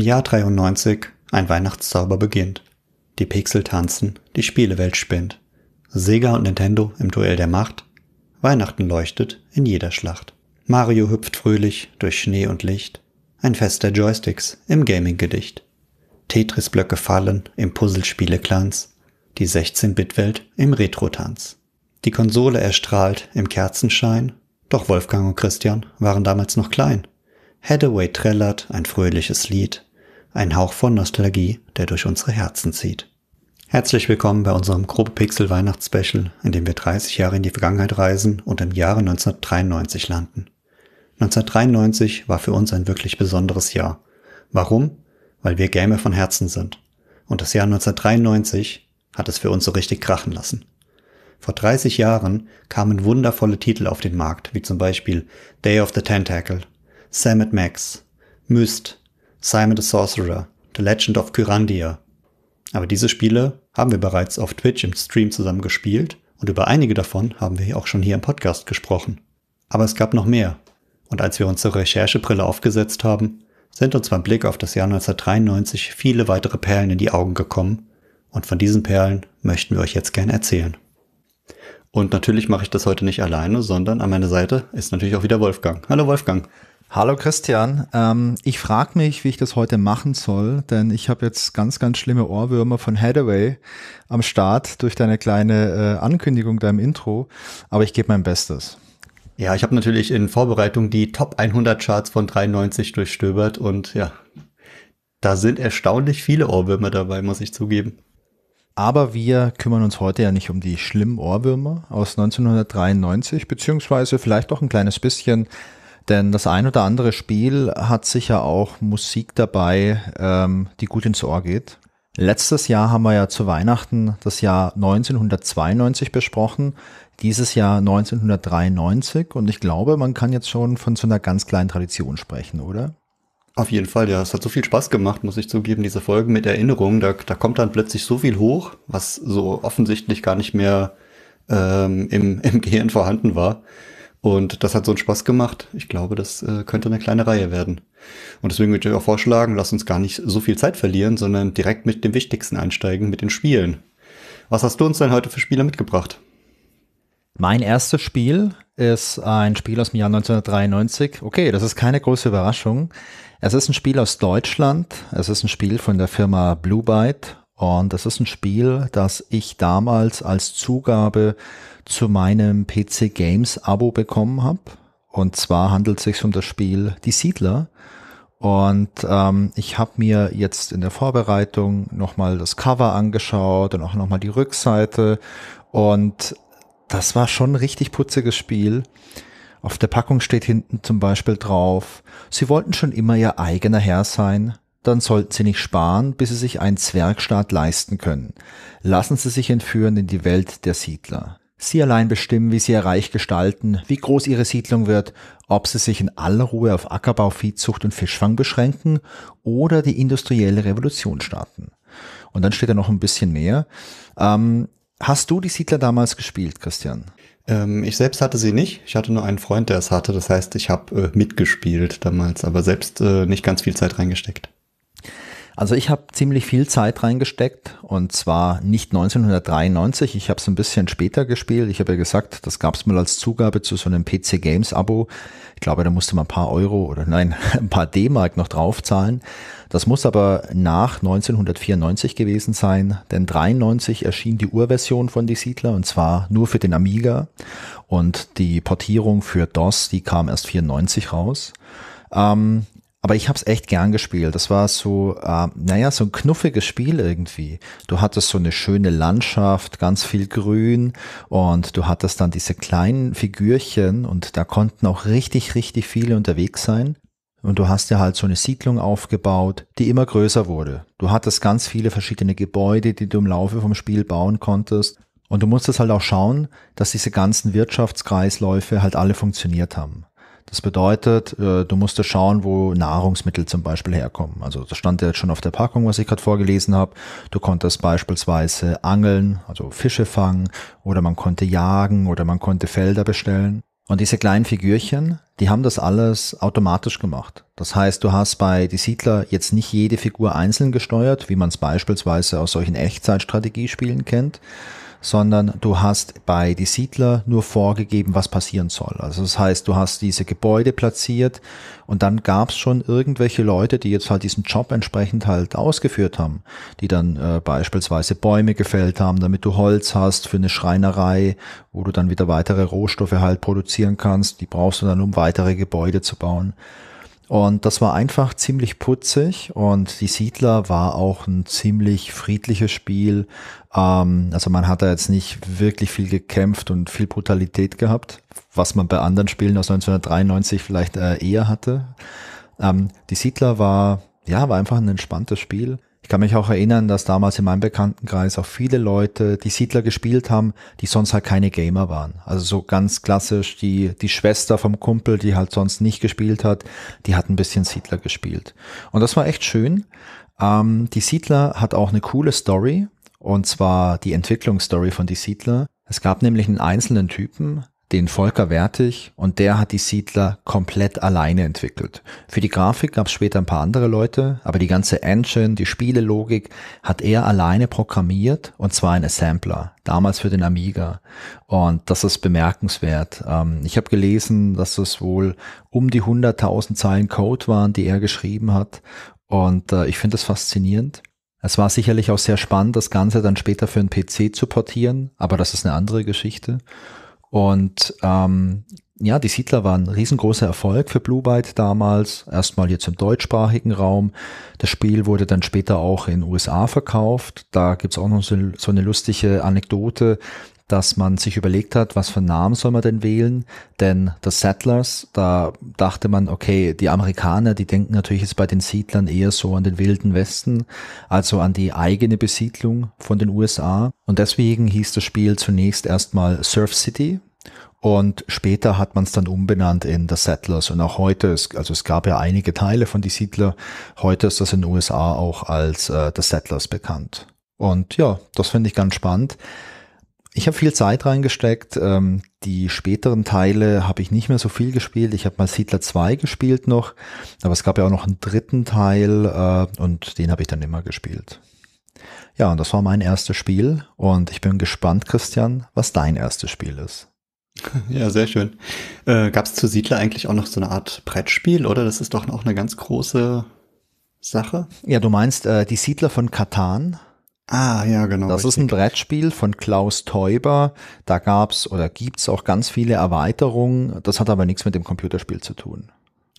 Im Jahr 93 ein Weihnachtszauber beginnt. Die Pixel tanzen, die Spielewelt spinnt. Sega und Nintendo im Duell der Macht. Weihnachten leuchtet in jeder Schlacht. Mario hüpft fröhlich durch Schnee und Licht. Ein Fest der Joysticks im Gaming-Gedicht. Tetris-Blöcke fallen im Puzzlespiele-Glanz. Die 16-Bit-Welt im Retro-Tanz. Die Konsole erstrahlt im Kerzenschein. Doch Wolfgang und Christian waren damals noch klein. Hathaway trällert ein fröhliches Lied ein Hauch von Nostalgie, der durch unsere Herzen zieht. Herzlich willkommen bei unserem Grobe Pixel Weihnachtsspecial, in dem wir 30 Jahre in die Vergangenheit reisen und im Jahre 1993 landen. 1993 war für uns ein wirklich besonderes Jahr. Warum? Weil wir Gamer von Herzen sind. Und das Jahr 1993 hat es für uns so richtig krachen lassen. Vor 30 Jahren kamen wundervolle Titel auf den Markt, wie zum Beispiel Day of the Tentacle, Sam Max, Myst, Simon the Sorcerer, The Legend of Kyrandia. Aber diese Spiele haben wir bereits auf Twitch im Stream zusammen gespielt und über einige davon haben wir auch schon hier im Podcast gesprochen. Aber es gab noch mehr. Und als wir unsere Recherchebrille aufgesetzt haben, sind uns beim Blick auf das Jahr 1993 viele weitere Perlen in die Augen gekommen. Und von diesen Perlen möchten wir euch jetzt gern erzählen. Und natürlich mache ich das heute nicht alleine, sondern an meiner Seite ist natürlich auch wieder Wolfgang. Hallo Wolfgang. Hallo Christian, ähm, ich frage mich, wie ich das heute machen soll, denn ich habe jetzt ganz, ganz schlimme Ohrwürmer von Hathaway am Start durch deine kleine äh, Ankündigung deinem Intro, aber ich gebe mein Bestes. Ja, ich habe natürlich in Vorbereitung die Top 100 Charts von 93 durchstöbert und ja, da sind erstaunlich viele Ohrwürmer dabei, muss ich zugeben. Aber wir kümmern uns heute ja nicht um die schlimmen Ohrwürmer aus 1993, beziehungsweise vielleicht auch ein kleines bisschen denn das ein oder andere Spiel hat sicher auch Musik dabei, ähm, die gut ins Ohr geht. Letztes Jahr haben wir ja zu Weihnachten das Jahr 1992 besprochen, dieses Jahr 1993 und ich glaube, man kann jetzt schon von so einer ganz kleinen Tradition sprechen, oder? Auf jeden Fall, ja. Es hat so viel Spaß gemacht, muss ich zugeben, diese Folgen mit Erinnerungen. Da, da kommt dann plötzlich so viel hoch, was so offensichtlich gar nicht mehr ähm, im, im Gehirn vorhanden war. Und das hat so einen Spaß gemacht. Ich glaube, das äh, könnte eine kleine Reihe werden. Und deswegen würde ich auch vorschlagen, lass uns gar nicht so viel Zeit verlieren, sondern direkt mit dem Wichtigsten einsteigen, mit den Spielen. Was hast du uns denn heute für Spiele mitgebracht? Mein erstes Spiel ist ein Spiel aus dem Jahr 1993. Okay, das ist keine große Überraschung. Es ist ein Spiel aus Deutschland. Es ist ein Spiel von der Firma Blue Byte. Und es ist ein Spiel, das ich damals als Zugabe zu meinem PC Games Abo bekommen habe. Und zwar handelt es sich um das Spiel Die Siedler. Und ähm, ich habe mir jetzt in der Vorbereitung nochmal das Cover angeschaut und auch nochmal die Rückseite. Und das war schon ein richtig putziges Spiel. Auf der Packung steht hinten zum Beispiel drauf, sie wollten schon immer ihr eigener Herr sein, dann sollten sie nicht sparen, bis sie sich einen Zwergstaat leisten können. Lassen sie sich entführen in die Welt der Siedler. Sie allein bestimmen, wie sie ihr Reich gestalten, wie groß ihre Siedlung wird, ob sie sich in aller Ruhe auf Ackerbau, Viehzucht und Fischfang beschränken oder die industrielle Revolution starten. Und dann steht da noch ein bisschen mehr. Ähm, hast du die Siedler damals gespielt, Christian? Ähm, ich selbst hatte sie nicht. Ich hatte nur einen Freund, der es hatte. Das heißt, ich habe äh, mitgespielt damals, aber selbst äh, nicht ganz viel Zeit reingesteckt. Also ich habe ziemlich viel Zeit reingesteckt und zwar nicht 1993, ich habe es ein bisschen später gespielt. Ich habe ja gesagt, das gab es mal als Zugabe zu so einem PC Games Abo. Ich glaube, da musste man ein paar Euro oder nein, ein paar D-Mark noch draufzahlen. Das muss aber nach 1994 gewesen sein, denn 93 erschien die Urversion von Die Siedler und zwar nur für den Amiga und die Portierung für DOS, die kam erst 94 raus. Ähm, aber ich habe es echt gern gespielt. Das war so, äh, naja, so ein knuffiges Spiel irgendwie. Du hattest so eine schöne Landschaft, ganz viel Grün und du hattest dann diese kleinen Figürchen und da konnten auch richtig, richtig viele unterwegs sein. Und du hast ja halt so eine Siedlung aufgebaut, die immer größer wurde. Du hattest ganz viele verschiedene Gebäude, die du im Laufe vom Spiel bauen konntest. Und du musstest halt auch schauen, dass diese ganzen Wirtschaftskreisläufe halt alle funktioniert haben. Das bedeutet, äh, du musstest schauen, wo Nahrungsmittel zum Beispiel herkommen. Also das stand ja jetzt schon auf der Packung, was ich gerade vorgelesen habe. Du konntest beispielsweise angeln, also Fische fangen oder man konnte jagen oder man konnte Felder bestellen. Und diese kleinen Figürchen, die haben das alles automatisch gemacht. Das heißt, du hast bei Die Siedler jetzt nicht jede Figur einzeln gesteuert, wie man es beispielsweise aus solchen Echtzeitstrategiespielen kennt, sondern du hast bei die Siedler nur vorgegeben, was passieren soll. Also das heißt, du hast diese Gebäude platziert und dann gab es schon irgendwelche Leute, die jetzt halt diesen Job entsprechend halt ausgeführt haben, die dann äh, beispielsweise Bäume gefällt haben, damit du Holz hast für eine Schreinerei, wo du dann wieder weitere Rohstoffe halt produzieren kannst. Die brauchst du dann, um weitere Gebäude zu bauen. Und das war einfach ziemlich putzig und die Siedler war auch ein ziemlich friedliches Spiel, ähm, also man hat da jetzt nicht wirklich viel gekämpft und viel Brutalität gehabt, was man bei anderen Spielen aus 1993 vielleicht äh, eher hatte. Ähm, die Siedler war, ja, war einfach ein entspanntes Spiel. Ich kann mich auch erinnern, dass damals in meinem Bekanntenkreis auch viele Leute die Siedler gespielt haben, die sonst halt keine Gamer waren. Also so ganz klassisch die, die Schwester vom Kumpel, die halt sonst nicht gespielt hat, die hat ein bisschen Siedler gespielt. Und das war echt schön. Ähm, die Siedler hat auch eine coole Story und zwar die Entwicklungsstory von Die Siedler. Es gab nämlich einen einzelnen Typen, den Volker Wertig, und der hat die Siedler komplett alleine entwickelt. Für die Grafik gab es später ein paar andere Leute, aber die ganze Engine, die Spielelogik hat er alleine programmiert, und zwar in Assembler, damals für den Amiga. Und das ist bemerkenswert. Ähm, ich habe gelesen, dass es wohl um die 100.000 Zeilen Code waren, die er geschrieben hat, und äh, ich finde das faszinierend. Es war sicherlich auch sehr spannend, das Ganze dann später für einen PC zu portieren, aber das ist eine andere Geschichte. Und ähm, ja, die Siedler waren ein riesengroßer Erfolg für Blue Byte damals, erstmal jetzt im deutschsprachigen Raum. Das Spiel wurde dann später auch in USA verkauft. Da gibt's auch noch so, so eine lustige Anekdote, dass man sich überlegt hat, was für Namen soll man denn wählen? Denn The Settlers, da dachte man, okay, die Amerikaner, die denken natürlich jetzt bei den Siedlern eher so an den wilden Westen, also an die eigene Besiedlung von den USA. Und deswegen hieß das Spiel zunächst erstmal Surf City, und später hat man es dann umbenannt in The Settlers. Und auch heute, also es gab ja einige Teile von Die Siedler, heute ist das in den USA auch als äh, The Settlers bekannt. Und ja, das finde ich ganz spannend ich habe viel Zeit reingesteckt. Ähm, die späteren Teile habe ich nicht mehr so viel gespielt. Ich habe mal Siedler 2 gespielt noch, aber es gab ja auch noch einen dritten Teil äh, und den habe ich dann immer gespielt. Ja, und das war mein erstes Spiel und ich bin gespannt, Christian, was dein erstes Spiel ist. Ja, sehr schön. Äh, Gab es zu Siedler eigentlich auch noch so eine Art Brettspiel, oder? Das ist doch auch eine ganz große Sache. Ja, du meinst äh, die Siedler von Katan? Ah, ja, genau. Das richtig. ist ein Brettspiel von Klaus Teuber. Da gab's oder gibt's auch ganz viele Erweiterungen. Das hat aber nichts mit dem Computerspiel zu tun.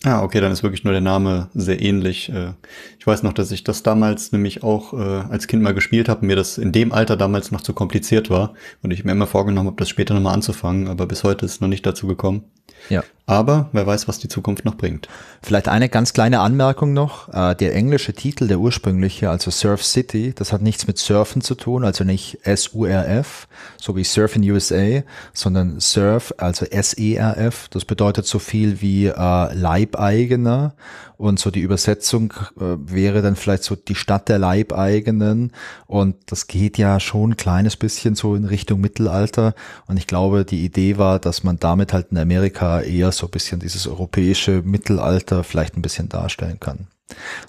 Ah, okay, dann ist wirklich nur der Name sehr ähnlich. Äh, ich weiß noch, dass ich das damals nämlich auch äh, als Kind mal gespielt habe, mir das in dem Alter damals noch zu kompliziert war und ich mir immer vorgenommen habe, das später nochmal anzufangen, aber bis heute ist es noch nicht dazu gekommen. Ja. Aber wer weiß, was die Zukunft noch bringt. Vielleicht eine ganz kleine Anmerkung noch. Äh, der englische Titel, der ursprüngliche, also Surf City, das hat nichts mit Surfen zu tun, also nicht S-U-R-F, so wie Surf in USA, sondern Surf, also S-E-R-F. Das bedeutet so viel wie äh, Leibeigener. Und so die Übersetzung äh, wäre dann vielleicht so die Stadt der Leibeigenen. Und das geht ja schon ein kleines bisschen so in Richtung Mittelalter. Und ich glaube, die Idee war, dass man damit halt in Amerika Amerika eher so ein bisschen dieses europäische Mittelalter vielleicht ein bisschen darstellen kann.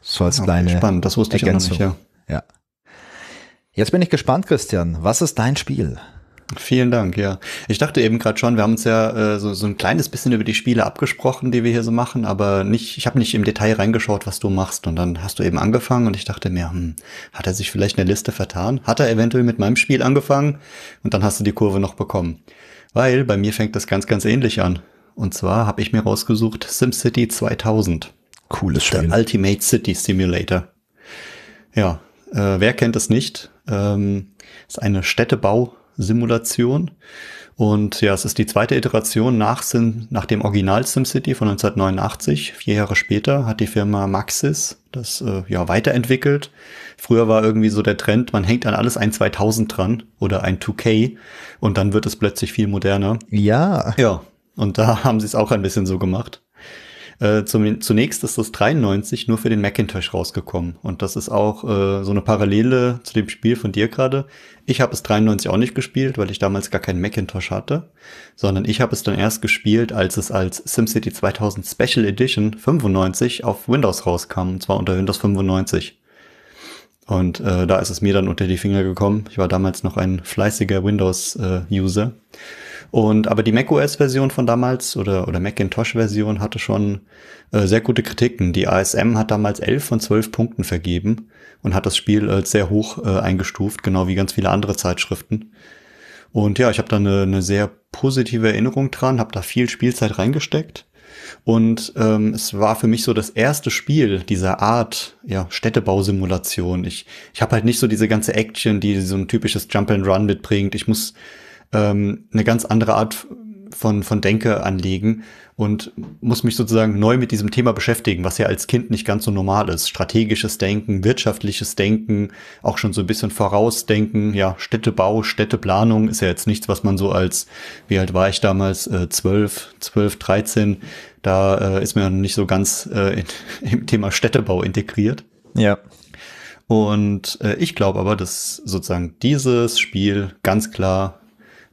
So als kleine Spannend, das wusste Ergänzung. ich ja noch nicht, ja. ja. Jetzt bin ich gespannt, Christian. Was ist dein Spiel? Vielen Dank, ja. Ich dachte eben gerade schon, wir haben uns ja äh, so, so ein kleines bisschen über die Spiele abgesprochen, die wir hier so machen, aber nicht, ich habe nicht im Detail reingeschaut, was du machst. Und dann hast du eben angefangen und ich dachte mir, hm, hat er sich vielleicht eine Liste vertan? Hat er eventuell mit meinem Spiel angefangen? Und dann hast du die Kurve noch bekommen. Weil bei mir fängt das ganz, ganz ähnlich an. Und zwar habe ich mir rausgesucht SimCity 2000. Cooles Spiel. Der Ultimate City Simulator. Ja, äh, wer kennt es nicht? Ähm, ist eine Städtebausimulation. Und ja, es ist die zweite Iteration nach, Sim, nach dem Original SimCity von 1989. Vier Jahre später hat die Firma Maxis das äh, ja weiterentwickelt. Früher war irgendwie so der Trend, man hängt an alles ein 2000 dran oder ein 2K und dann wird es plötzlich viel moderner. Ja. Ja, und da haben sie es auch ein bisschen so gemacht. Äh, zum, zunächst ist das 93 nur für den Macintosh rausgekommen. Und das ist auch äh, so eine Parallele zu dem Spiel von dir gerade. Ich habe es 93 auch nicht gespielt, weil ich damals gar keinen Macintosh hatte, sondern ich habe es dann erst gespielt, als es als SimCity 2000 Special Edition 95 auf Windows rauskam, und zwar unter Windows 95. Und äh, da ist es mir dann unter die Finger gekommen. Ich war damals noch ein fleißiger Windows-User. Äh, und aber die macOS-Version von damals oder, oder Macintosh-Version hatte schon äh, sehr gute Kritiken. Die ASM hat damals 11 von 12 Punkten vergeben und hat das Spiel als äh, sehr hoch äh, eingestuft, genau wie ganz viele andere Zeitschriften. Und ja, ich habe da eine, eine sehr positive Erinnerung dran, habe da viel Spielzeit reingesteckt. Und ähm, es war für mich so das erste Spiel dieser Art, ja, Städtebausimulation. Ich, ich habe halt nicht so diese ganze Action, die so ein typisches Jump and Run mitbringt. Ich muss ähm, eine ganz andere Art von, von Denke anlegen und muss mich sozusagen neu mit diesem Thema beschäftigen, was ja als Kind nicht ganz so normal ist. Strategisches Denken, wirtschaftliches Denken, auch schon so ein bisschen Vorausdenken, ja, Städtebau, Städteplanung ist ja jetzt nichts, was man so als, wie alt war ich damals, äh, 12, 12, 13, da äh, ist man nicht so ganz äh, in, im Thema Städtebau integriert. Ja. Und äh, ich glaube aber, dass sozusagen dieses Spiel ganz klar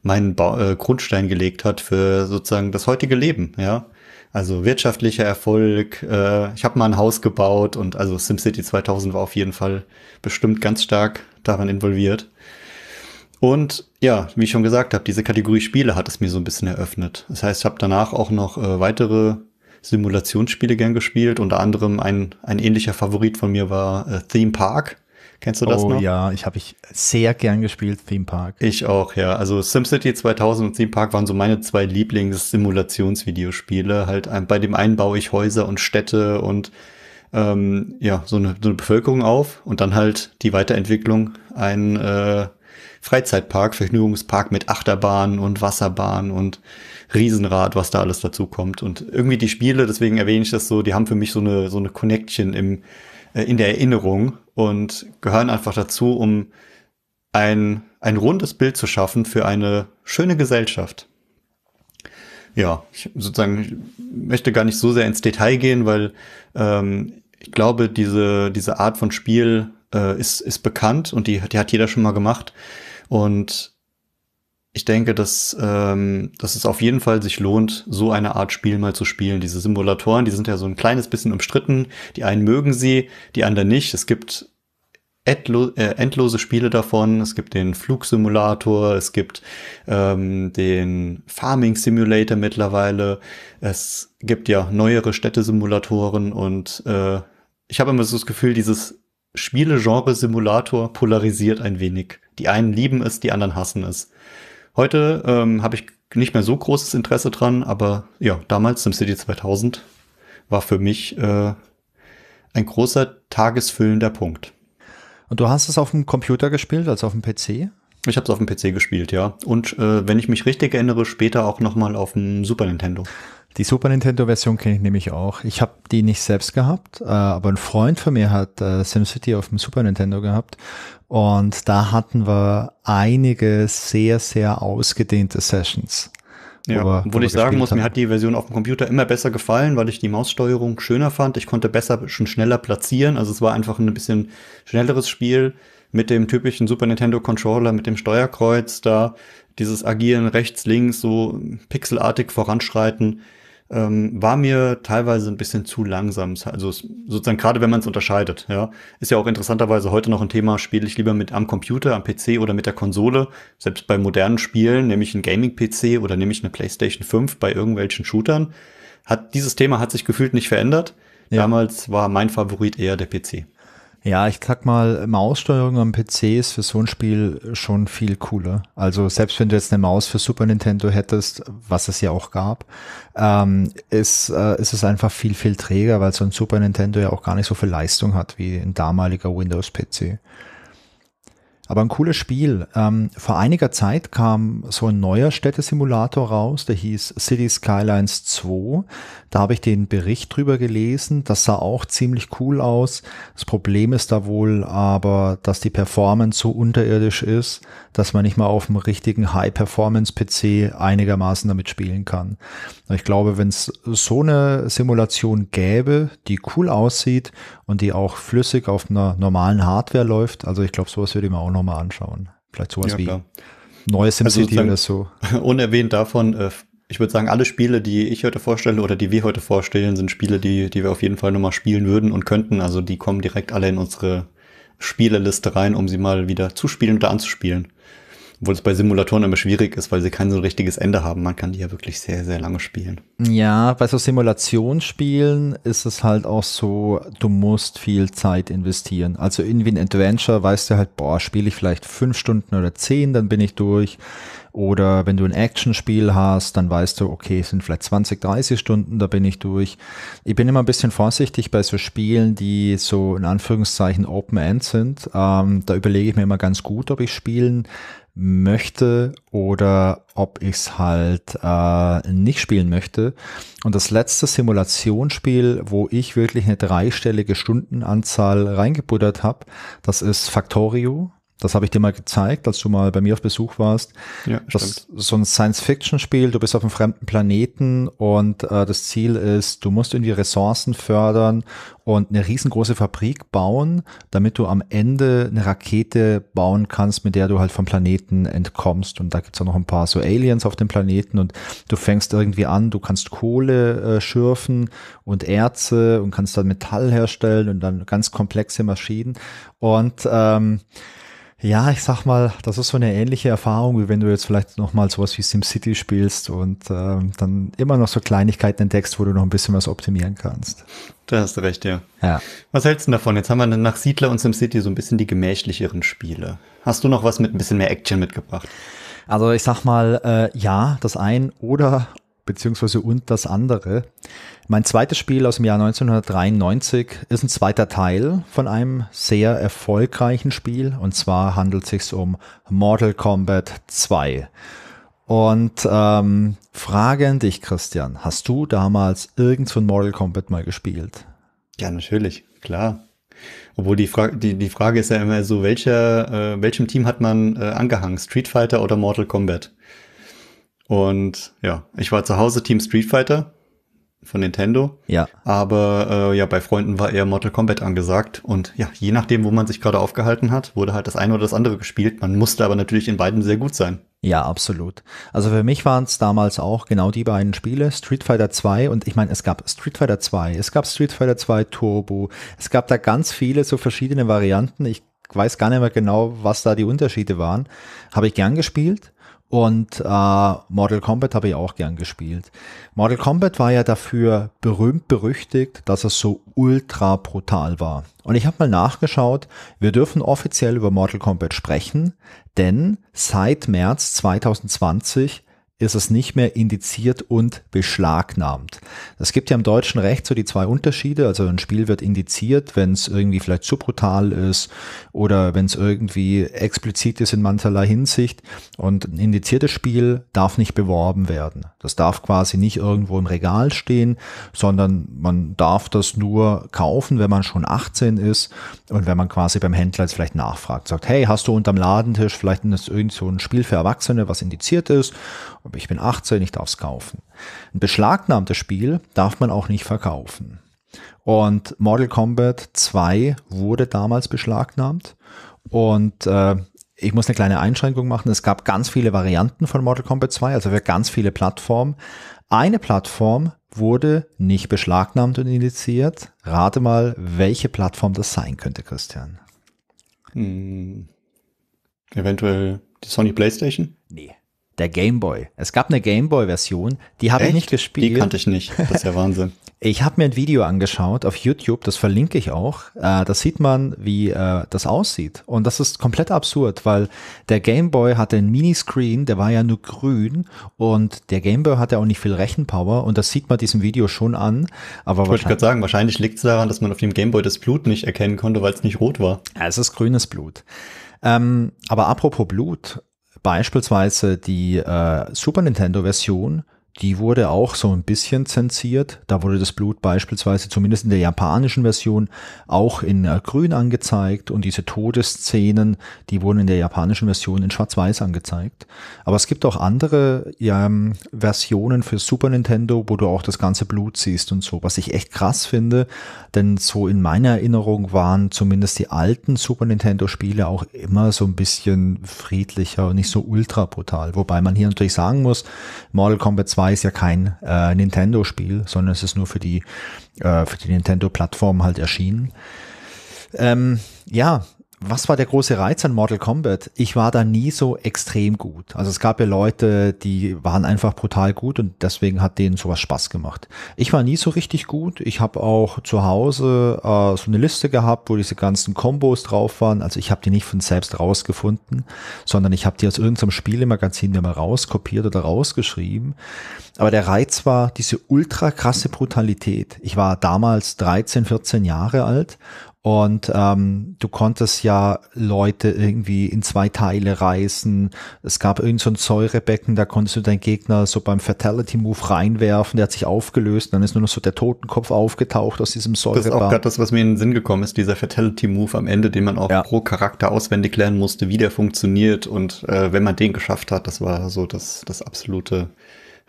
meinen ba äh, Grundstein gelegt hat für sozusagen das heutige Leben, ja. Also wirtschaftlicher Erfolg, äh, ich habe mal ein Haus gebaut und also SimCity 2000 war auf jeden Fall bestimmt ganz stark daran involviert. Und ja, wie ich schon gesagt habe, diese Kategorie Spiele hat es mir so ein bisschen eröffnet. Das heißt, ich habe danach auch noch äh, weitere Simulationsspiele gern gespielt. Unter anderem ein, ein ähnlicher Favorit von mir war äh, Theme Park. Kennst du das oh, noch? Ja, ich habe ich sehr gern gespielt, Theme Park. Ich auch, ja. Also SimCity 2000 und Theme Park waren so meine zwei Lieblings-Simulationsvideospiele. Halt, bei dem einen baue ich Häuser und Städte und ähm, ja, so eine, so eine Bevölkerung auf und dann halt die Weiterentwicklung, ein äh, Freizeitpark, Vergnügungspark mit Achterbahn und Wasserbahn und Riesenrad, was da alles dazu kommt. Und irgendwie die Spiele, deswegen erwähne ich das so, die haben für mich so eine, so eine Connection im äh, in der Erinnerung und gehören einfach dazu, um ein, ein rundes Bild zu schaffen für eine schöne Gesellschaft. Ja, ich sozusagen möchte gar nicht so sehr ins Detail gehen, weil ähm, ich glaube, diese, diese Art von Spiel äh, ist, ist bekannt und die, die hat jeder schon mal gemacht. Und ich denke, dass, ähm, dass es auf jeden Fall sich lohnt, so eine Art Spiel mal zu spielen. Diese Simulatoren, die sind ja so ein kleines bisschen umstritten. Die einen mögen sie, die anderen nicht. Es gibt endlo äh, endlose Spiele davon. Es gibt den Flugsimulator, es gibt ähm, den Farming Simulator mittlerweile. Es gibt ja neuere Städtesimulatoren und äh, ich habe immer so das Gefühl, dieses Spielegenre Simulator polarisiert ein wenig. Die einen lieben es, die anderen hassen es. Heute ähm, habe ich nicht mehr so großes Interesse dran, aber ja, damals SimCity 2000 war für mich äh, ein großer tagesfüllender Punkt. Und du hast es auf dem Computer gespielt, also auf dem PC? Ich habe es auf dem PC gespielt, ja. Und äh, wenn ich mich richtig erinnere, später auch noch mal auf dem Super Nintendo. Die Super Nintendo-Version kenne ich nämlich auch. Ich habe die nicht selbst gehabt, äh, aber ein Freund von mir hat äh, SimCity auf dem Super Nintendo gehabt. Und da hatten wir einige sehr, sehr ausgedehnte Sessions. Ja, wir, obwohl ich sagen muss, haben. mir hat die Version auf dem Computer immer besser gefallen, weil ich die Maussteuerung schöner fand. Ich konnte besser, schon schneller platzieren. Also es war einfach ein bisschen schnelleres Spiel mit dem typischen Super Nintendo Controller, mit dem Steuerkreuz da, dieses Agieren rechts, links, so pixelartig voranschreiten ähm, war mir teilweise ein bisschen zu langsam. Also sozusagen gerade wenn man es unterscheidet, ja, ist ja auch interessanterweise heute noch ein Thema. Spiele ich lieber mit am Computer, am PC oder mit der Konsole? Selbst bei modernen Spielen, nämlich ein Gaming-PC oder nämlich eine PlayStation 5 bei irgendwelchen Shootern, hat dieses Thema hat sich gefühlt nicht verändert. Ja. Damals war mein Favorit eher der PC. Ja, ich sag mal, Maussteuerung am PC ist für so ein Spiel schon viel cooler. Also selbst wenn du jetzt eine Maus für Super Nintendo hättest, was es ja auch gab, ähm, ist, äh, ist es einfach viel, viel träger, weil so ein Super Nintendo ja auch gar nicht so viel Leistung hat wie ein damaliger Windows-PC. Aber ein cooles Spiel. Ähm, vor einiger Zeit kam so ein neuer Städtesimulator raus, der hieß City Skylines 2. Da habe ich den Bericht drüber gelesen. Das sah auch ziemlich cool aus. Das Problem ist da wohl aber, dass die Performance so unterirdisch ist, dass man nicht mal auf dem richtigen High-Performance-PC einigermaßen damit spielen kann. Ich glaube, wenn es so eine Simulation gäbe, die cool aussieht und die auch flüssig auf einer normalen Hardware läuft. Also ich glaube, sowas würde ich mir auch nochmal anschauen. Vielleicht sowas ja, wie neues SimCity also oder so. Unerwähnt davon, äh, ich würde sagen, alle Spiele, die ich heute vorstelle oder die wir heute vorstellen, sind Spiele, die, die wir auf jeden Fall nochmal spielen würden und könnten. Also die kommen direkt alle in unsere Spieleliste rein, um sie mal wieder zu spielen oder anzuspielen. Obwohl es bei Simulatoren immer schwierig ist, weil sie kein so richtiges Ende haben. Man kann die ja wirklich sehr, sehr lange spielen. Ja, bei so Simulationsspielen ist es halt auch so, du musst viel Zeit investieren. Also irgendwie ein Adventure weißt du halt, boah, spiele ich vielleicht fünf Stunden oder zehn, dann bin ich durch. Oder wenn du ein Actionspiel hast, dann weißt du, okay, es sind vielleicht 20, 30 Stunden, da bin ich durch. Ich bin immer ein bisschen vorsichtig bei so Spielen, die so in Anführungszeichen Open End sind. Ähm, da überlege ich mir immer ganz gut, ob ich spielen möchte oder ob ich es halt äh, nicht spielen möchte. Und das letzte Simulationsspiel, wo ich wirklich eine dreistellige Stundenanzahl reingebuddert habe, das ist Factorio das habe ich dir mal gezeigt, als du mal bei mir auf Besuch warst. Ja, das stimmt. so ein Science-Fiction-Spiel, du bist auf einem fremden Planeten und äh, das Ziel ist, du musst irgendwie Ressourcen fördern und eine riesengroße Fabrik bauen, damit du am Ende eine Rakete bauen kannst, mit der du halt vom Planeten entkommst. Und da gibt es auch noch ein paar so Aliens auf dem Planeten und du fängst irgendwie an, du kannst Kohle äh, schürfen und Erze und kannst dann Metall herstellen und dann ganz komplexe Maschinen. Und ähm, ja, ich sag mal, das ist so eine ähnliche Erfahrung, wie wenn du jetzt vielleicht nochmal sowas wie SimCity spielst und ähm, dann immer noch so Kleinigkeiten entdeckst, wo du noch ein bisschen was optimieren kannst. Da hast du recht, ja. ja. Was hältst du davon? Jetzt haben wir nach Siedler und SimCity so ein bisschen die gemächlicheren Spiele. Hast du noch was mit ein bisschen mehr Action mitgebracht? Also ich sag mal, äh, ja, das ein oder beziehungsweise und das andere. Mein zweites Spiel aus dem Jahr 1993 ist ein zweiter Teil von einem sehr erfolgreichen Spiel und zwar handelt es sich um Mortal Kombat 2. Und ähm, Frage an dich, Christian, hast du damals irgend so ein Mortal Kombat mal gespielt? Ja, natürlich, klar. Obwohl die, Fra die, die Frage ist ja immer so, welcher, äh, welchem Team hat man äh, angehangen, Street Fighter oder Mortal Kombat? Und ja, ich war zu Hause Team Street Fighter von Nintendo. Ja. Aber äh, ja, bei Freunden war eher Mortal Kombat angesagt. Und ja, je nachdem, wo man sich gerade aufgehalten hat, wurde halt das eine oder das andere gespielt. Man musste aber natürlich in beiden sehr gut sein. Ja, absolut. Also für mich waren es damals auch genau die beiden Spiele, Street Fighter 2 und ich meine, es gab Street Fighter 2, es gab Street Fighter 2 Turbo, es gab da ganz viele so verschiedene Varianten. Ich weiß gar nicht mehr genau, was da die Unterschiede waren. Habe ich gern gespielt. Und äh, Mortal Kombat habe ich auch gern gespielt. Mortal Kombat war ja dafür berühmt berüchtigt, dass es so ultra brutal war. Und ich habe mal nachgeschaut, wir dürfen offiziell über Mortal Kombat sprechen, denn seit März 2020 ist es nicht mehr indiziert und beschlagnahmt. Es gibt ja im deutschen Recht so die zwei Unterschiede. Also ein Spiel wird indiziert, wenn es irgendwie vielleicht zu brutal ist oder wenn es irgendwie explizit ist in mancherlei Hinsicht. Und ein indiziertes Spiel darf nicht beworben werden. Das darf quasi nicht irgendwo im Regal stehen, sondern man darf das nur kaufen, wenn man schon 18 ist und wenn man quasi beim Händler jetzt vielleicht nachfragt, sagt, hey, hast du unterm Ladentisch vielleicht irgend so ein Spiel für Erwachsene, was indiziert ist? Aber ich bin 18, ich darf es kaufen. Ein beschlagnahmtes Spiel darf man auch nicht verkaufen. Und Mortal Kombat 2 wurde damals beschlagnahmt. Und äh, ich muss eine kleine Einschränkung machen. Es gab ganz viele Varianten von Mortal Kombat 2, also für ganz viele Plattformen. Eine Plattform wurde nicht beschlagnahmt und indiziert. Rate mal, welche Plattform das sein könnte, Christian. Hm. Eventuell die Sony PlayStation? Nee. Der Game Boy. Es gab eine Game Boy-Version, die habe ich nicht gespielt. Die kannte ich nicht. Das ist ja Wahnsinn. ich habe mir ein Video angeschaut auf YouTube, das verlinke ich auch. Äh, das sieht man, wie äh, das aussieht. Und das ist komplett absurd, weil der Game Boy hatte einen Miniscreen, der war ja nur grün und der Game Boy hatte auch nicht viel Rechenpower und das sieht man diesem Video schon an. Aber ich wollte gerade sagen, wahrscheinlich liegt es daran, dass man auf dem Game Boy das Blut nicht erkennen konnte, weil es nicht rot war. Ja, es ist grünes Blut. Ähm, aber apropos Blut, Beispielsweise die äh, Super Nintendo-Version die wurde auch so ein bisschen zensiert. Da wurde das Blut beispielsweise zumindest in der japanischen Version auch in äh, grün angezeigt und diese Todesszenen, die wurden in der japanischen Version in schwarz-weiß angezeigt. Aber es gibt auch andere ähm, Versionen für Super Nintendo, wo du auch das ganze Blut siehst und so, was ich echt krass finde, denn so in meiner Erinnerung waren zumindest die alten Super Nintendo Spiele auch immer so ein bisschen friedlicher und nicht so ultra brutal. Wobei man hier natürlich sagen muss, Mortal Kombat 2 2 ist ja kein äh, Nintendo-Spiel, sondern es ist nur für die, äh, die Nintendo-Plattform halt erschienen. Ähm, ja, was war der große Reiz an Mortal Kombat? Ich war da nie so extrem gut. Also es gab ja Leute, die waren einfach brutal gut und deswegen hat denen sowas Spaß gemacht. Ich war nie so richtig gut. Ich habe auch zu Hause äh, so eine Liste gehabt, wo diese ganzen Combos drauf waren. Also ich habe die nicht von selbst rausgefunden, sondern ich habe die aus irgendeinem Spielemagazin mir mal rauskopiert oder rausgeschrieben. Aber der Reiz war diese ultra krasse Brutalität. Ich war damals 13, 14 Jahre alt und ähm, du konntest ja Leute irgendwie in zwei Teile reißen. Es gab irgend so ein Säurebecken, da konntest du deinen Gegner so beim Fatality Move reinwerfen, der hat sich aufgelöst, dann ist nur noch so der Totenkopf aufgetaucht aus diesem Säurebecken. Das ist auch gerade das, was mir in den Sinn gekommen ist, dieser Fatality Move am Ende, den man auch ja. pro Charakter auswendig lernen musste, wie der funktioniert und äh, wenn man den geschafft hat, das war so das, das absolute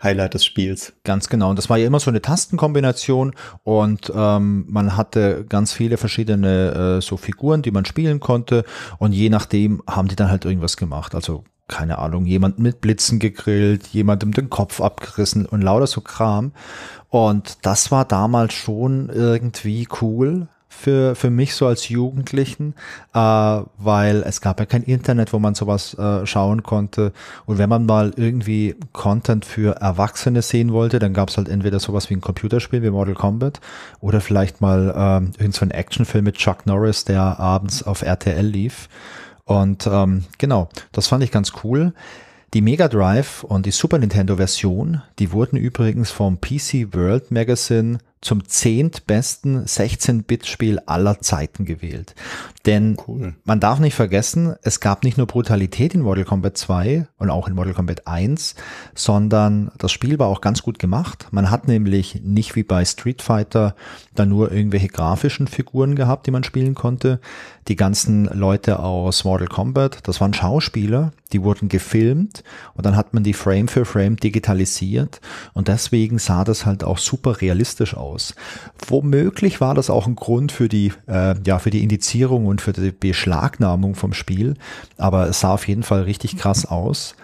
Highlight des Spiels. Ganz genau. Und das war ja immer so eine Tastenkombination und ähm, man hatte ganz viele verschiedene äh, so Figuren, die man spielen konnte. Und je nachdem haben die dann halt irgendwas gemacht. Also keine Ahnung, jemand mit Blitzen gegrillt, jemandem den Kopf abgerissen und lauter so Kram. Und das war damals schon irgendwie cool, für, für mich so als Jugendlichen, äh, weil es gab ja kein Internet, wo man sowas äh, schauen konnte. Und wenn man mal irgendwie Content für Erwachsene sehen wollte, dann gab es halt entweder sowas wie ein Computerspiel wie Mortal Kombat oder vielleicht mal ähm, irgendeinen so Actionfilm mit Chuck Norris, der abends auf RTL lief. Und ähm, genau, das fand ich ganz cool. Die Mega Drive und die Super Nintendo Version, die wurden übrigens vom PC World Magazine zum zehntbesten 16-Bit-Spiel aller Zeiten gewählt. Denn cool. man darf nicht vergessen, es gab nicht nur Brutalität in Mortal Kombat 2 und auch in Mortal Kombat 1, sondern das Spiel war auch ganz gut gemacht. Man hat nämlich nicht wie bei Street Fighter da nur irgendwelche grafischen Figuren gehabt, die man spielen konnte. Die ganzen Leute aus Mortal Kombat, das waren Schauspieler, die wurden gefilmt und dann hat man die Frame für Frame digitalisiert und deswegen sah das halt auch super realistisch aus aus. Womöglich war das auch ein Grund für die, äh, ja, für die Indizierung und für die Beschlagnahmung vom Spiel, aber es sah auf jeden Fall richtig krass aus.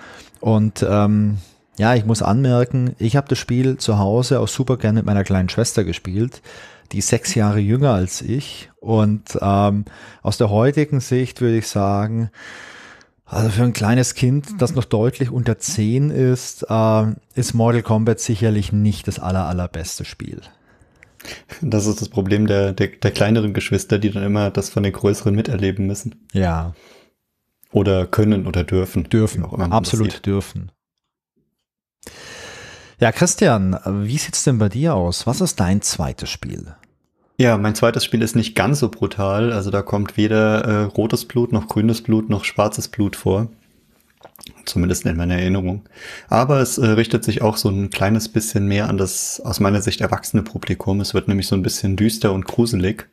Und ähm, ja, ich muss anmerken, ich habe das Spiel zu Hause auch super gern mit meiner kleinen Schwester gespielt, die sechs Jahre jünger als ich. Und ähm, aus der heutigen Sicht würde ich sagen, also für ein kleines Kind, das noch deutlich unter zehn ist, äh, ist Mortal Kombat sicherlich nicht das aller, allerbeste Spiel. Das ist das Problem der, der, der kleineren Geschwister, die dann immer das von den größeren miterleben müssen. Ja. Oder können oder dürfen. Dürfen, auch immer absolut dürfen. Ja, Christian, wie sieht es denn bei dir aus? Was ist dein zweites Spiel? Ja, mein zweites Spiel ist nicht ganz so brutal. Also da kommt weder äh, rotes Blut noch grünes Blut noch schwarzes Blut vor. Zumindest in meiner Erinnerung. Aber es äh, richtet sich auch so ein kleines bisschen mehr an das aus meiner Sicht erwachsene Publikum. Es wird nämlich so ein bisschen düster und gruselig.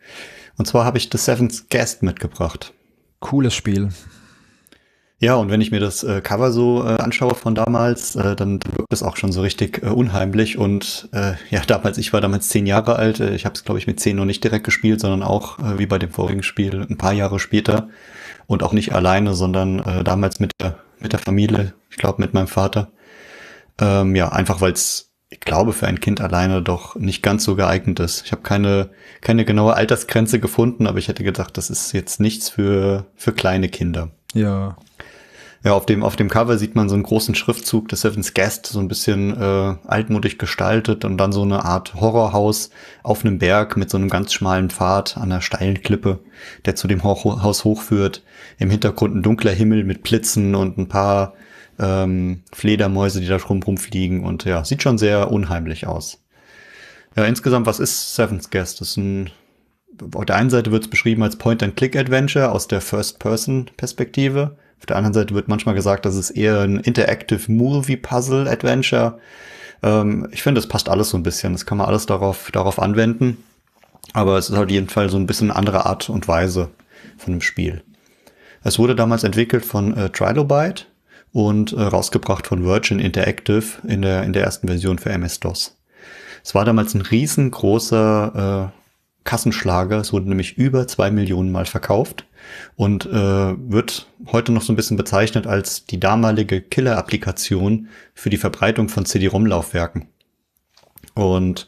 Und zwar habe ich The Seventh Guest mitgebracht. Cooles Spiel. Ja, und wenn ich mir das äh, Cover so äh, anschaue von damals, äh, dann wirkt es auch schon so richtig äh, unheimlich. Und äh, ja, damals, ich war damals zehn Jahre alt. Äh, ich habe es, glaube ich, mit zehn noch nicht direkt gespielt, sondern auch wie bei dem vorigen Spiel ein paar Jahre später. Und auch nicht alleine, sondern damals mit der mit der Familie, ich glaube mit meinem Vater. Ähm, ja, einfach weil es, ich glaube, für ein Kind alleine doch nicht ganz so geeignet ist. Ich habe keine, keine genaue Altersgrenze gefunden, aber ich hätte gedacht, das ist jetzt nichts für, für kleine Kinder. Ja, ja, auf dem, auf dem Cover sieht man so einen großen Schriftzug des Seven's Guest, so ein bisschen äh, altmodisch gestaltet und dann so eine Art Horrorhaus auf einem Berg mit so einem ganz schmalen Pfad an einer steilen Klippe, der zu dem Haus hochführt. Im Hintergrund ein dunkler Himmel mit Blitzen und ein paar ähm, Fledermäuse, die da drum rumfliegen und ja, sieht schon sehr unheimlich aus. Ja, insgesamt, was ist Seven's Guest? Das ist ein auf der einen Seite wird es beschrieben als Point-and-Click-Adventure aus der First-Person-Perspektive. Auf der anderen Seite wird manchmal gesagt, das ist eher ein Interactive Movie Puzzle Adventure. Ähm, ich finde, das passt alles so ein bisschen. Das kann man alles darauf, darauf anwenden. Aber es ist halt jeden Fall so ein bisschen eine andere Art und Weise von einem Spiel. Es wurde damals entwickelt von äh, Trilobite und äh, rausgebracht von Virgin Interactive in der, in der ersten Version für MS-DOS. Es war damals ein riesengroßer äh, Kassenschlager. Es wurde nämlich über zwei Millionen Mal verkauft und äh, wird heute noch so ein bisschen bezeichnet als die damalige Killer-Applikation für die Verbreitung von CD-ROM-Laufwerken. Und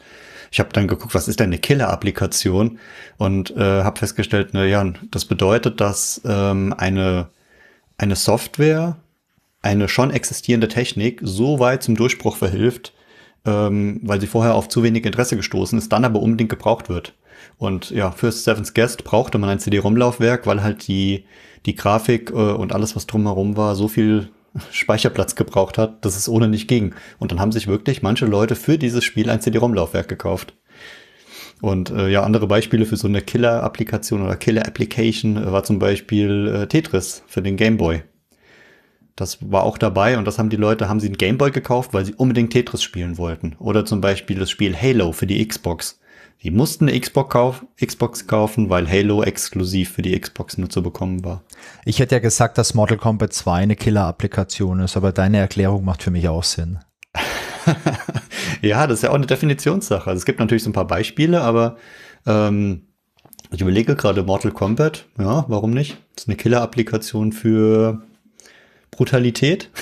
ich habe dann geguckt, was ist denn eine Killer-Applikation und äh, habe festgestellt, na ja, das bedeutet, dass ähm, eine eine Software eine schon existierende Technik so weit zum Durchbruch verhilft, ähm, weil sie vorher auf zu wenig Interesse gestoßen ist, dann aber unbedingt gebraucht wird. Und ja, für Seven's Guest brauchte man ein CD-ROM-Laufwerk, weil halt die, die Grafik äh, und alles, was drumherum war, so viel Speicherplatz gebraucht hat, dass es ohne nicht ging. Und dann haben sich wirklich manche Leute für dieses Spiel ein CD-ROM-Laufwerk gekauft. Und äh, ja, andere Beispiele für so eine Killer-Applikation oder Killer-Application äh, war zum Beispiel äh, Tetris für den Game Boy. Das war auch dabei und das haben die Leute, haben sie einen Gameboy gekauft, weil sie unbedingt Tetris spielen wollten. Oder zum Beispiel das Spiel Halo für die Xbox. Die mussten eine Xbox, kauf, Xbox kaufen, weil Halo exklusiv für die Xbox nur zu bekommen war. Ich hätte ja gesagt, dass Mortal Kombat 2 eine Killer-Applikation ist, aber deine Erklärung macht für mich auch Sinn. ja, das ist ja auch eine Definitionssache. Also es gibt natürlich so ein paar Beispiele, aber ähm, ich überlege gerade Mortal Kombat. Ja, warum nicht? Das ist eine Killer-Applikation für Brutalität.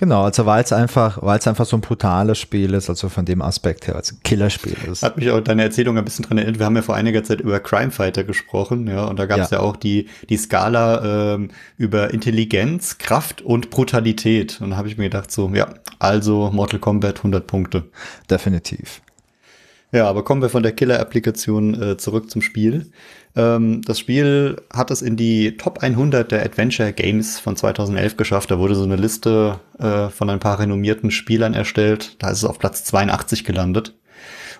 Genau, also weil es einfach, weil es einfach so ein brutales Spiel ist, also von dem Aspekt her, als ein Killerspiel ist. Hat mich auch deine Erzählung ein bisschen dran erinnert. Wir haben ja vor einiger Zeit über Crime Fighter gesprochen, ja, und da gab es ja. ja. auch die, die Skala ähm, über Intelligenz, Kraft und Brutalität. Und da habe ich mir gedacht, so, ja, also Mortal Kombat 100 Punkte. Definitiv. Ja, aber kommen wir von der Killer-Applikation äh, zurück zum Spiel. Ähm, das Spiel hat es in die Top 100 der Adventure Games von 2011 geschafft. Da wurde so eine Liste äh, von ein paar renommierten Spielern erstellt. Da ist es auf Platz 82 gelandet.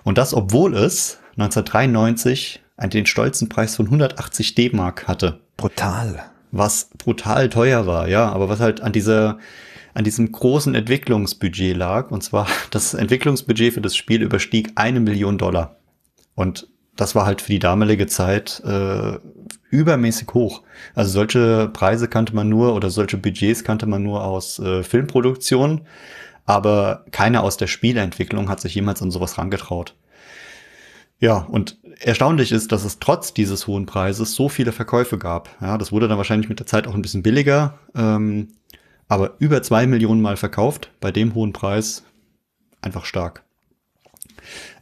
Und das, obwohl es 1993 den stolzen Preis von 180 D-Mark hatte. Brutal. Was brutal teuer war, ja, aber was halt an dieser an diesem großen Entwicklungsbudget lag. Und zwar das Entwicklungsbudget für das Spiel überstieg eine Million Dollar. Und das war halt für die damalige Zeit äh, übermäßig hoch. Also solche Preise kannte man nur oder solche Budgets kannte man nur aus äh, Filmproduktion, aber keiner aus der Spielentwicklung hat sich jemals an sowas rangetraut. Ja, und erstaunlich ist, dass es trotz dieses hohen Preises so viele Verkäufe gab. Ja, das wurde dann wahrscheinlich mit der Zeit auch ein bisschen billiger, ähm, aber über zwei Millionen Mal verkauft bei dem hohen Preis einfach stark.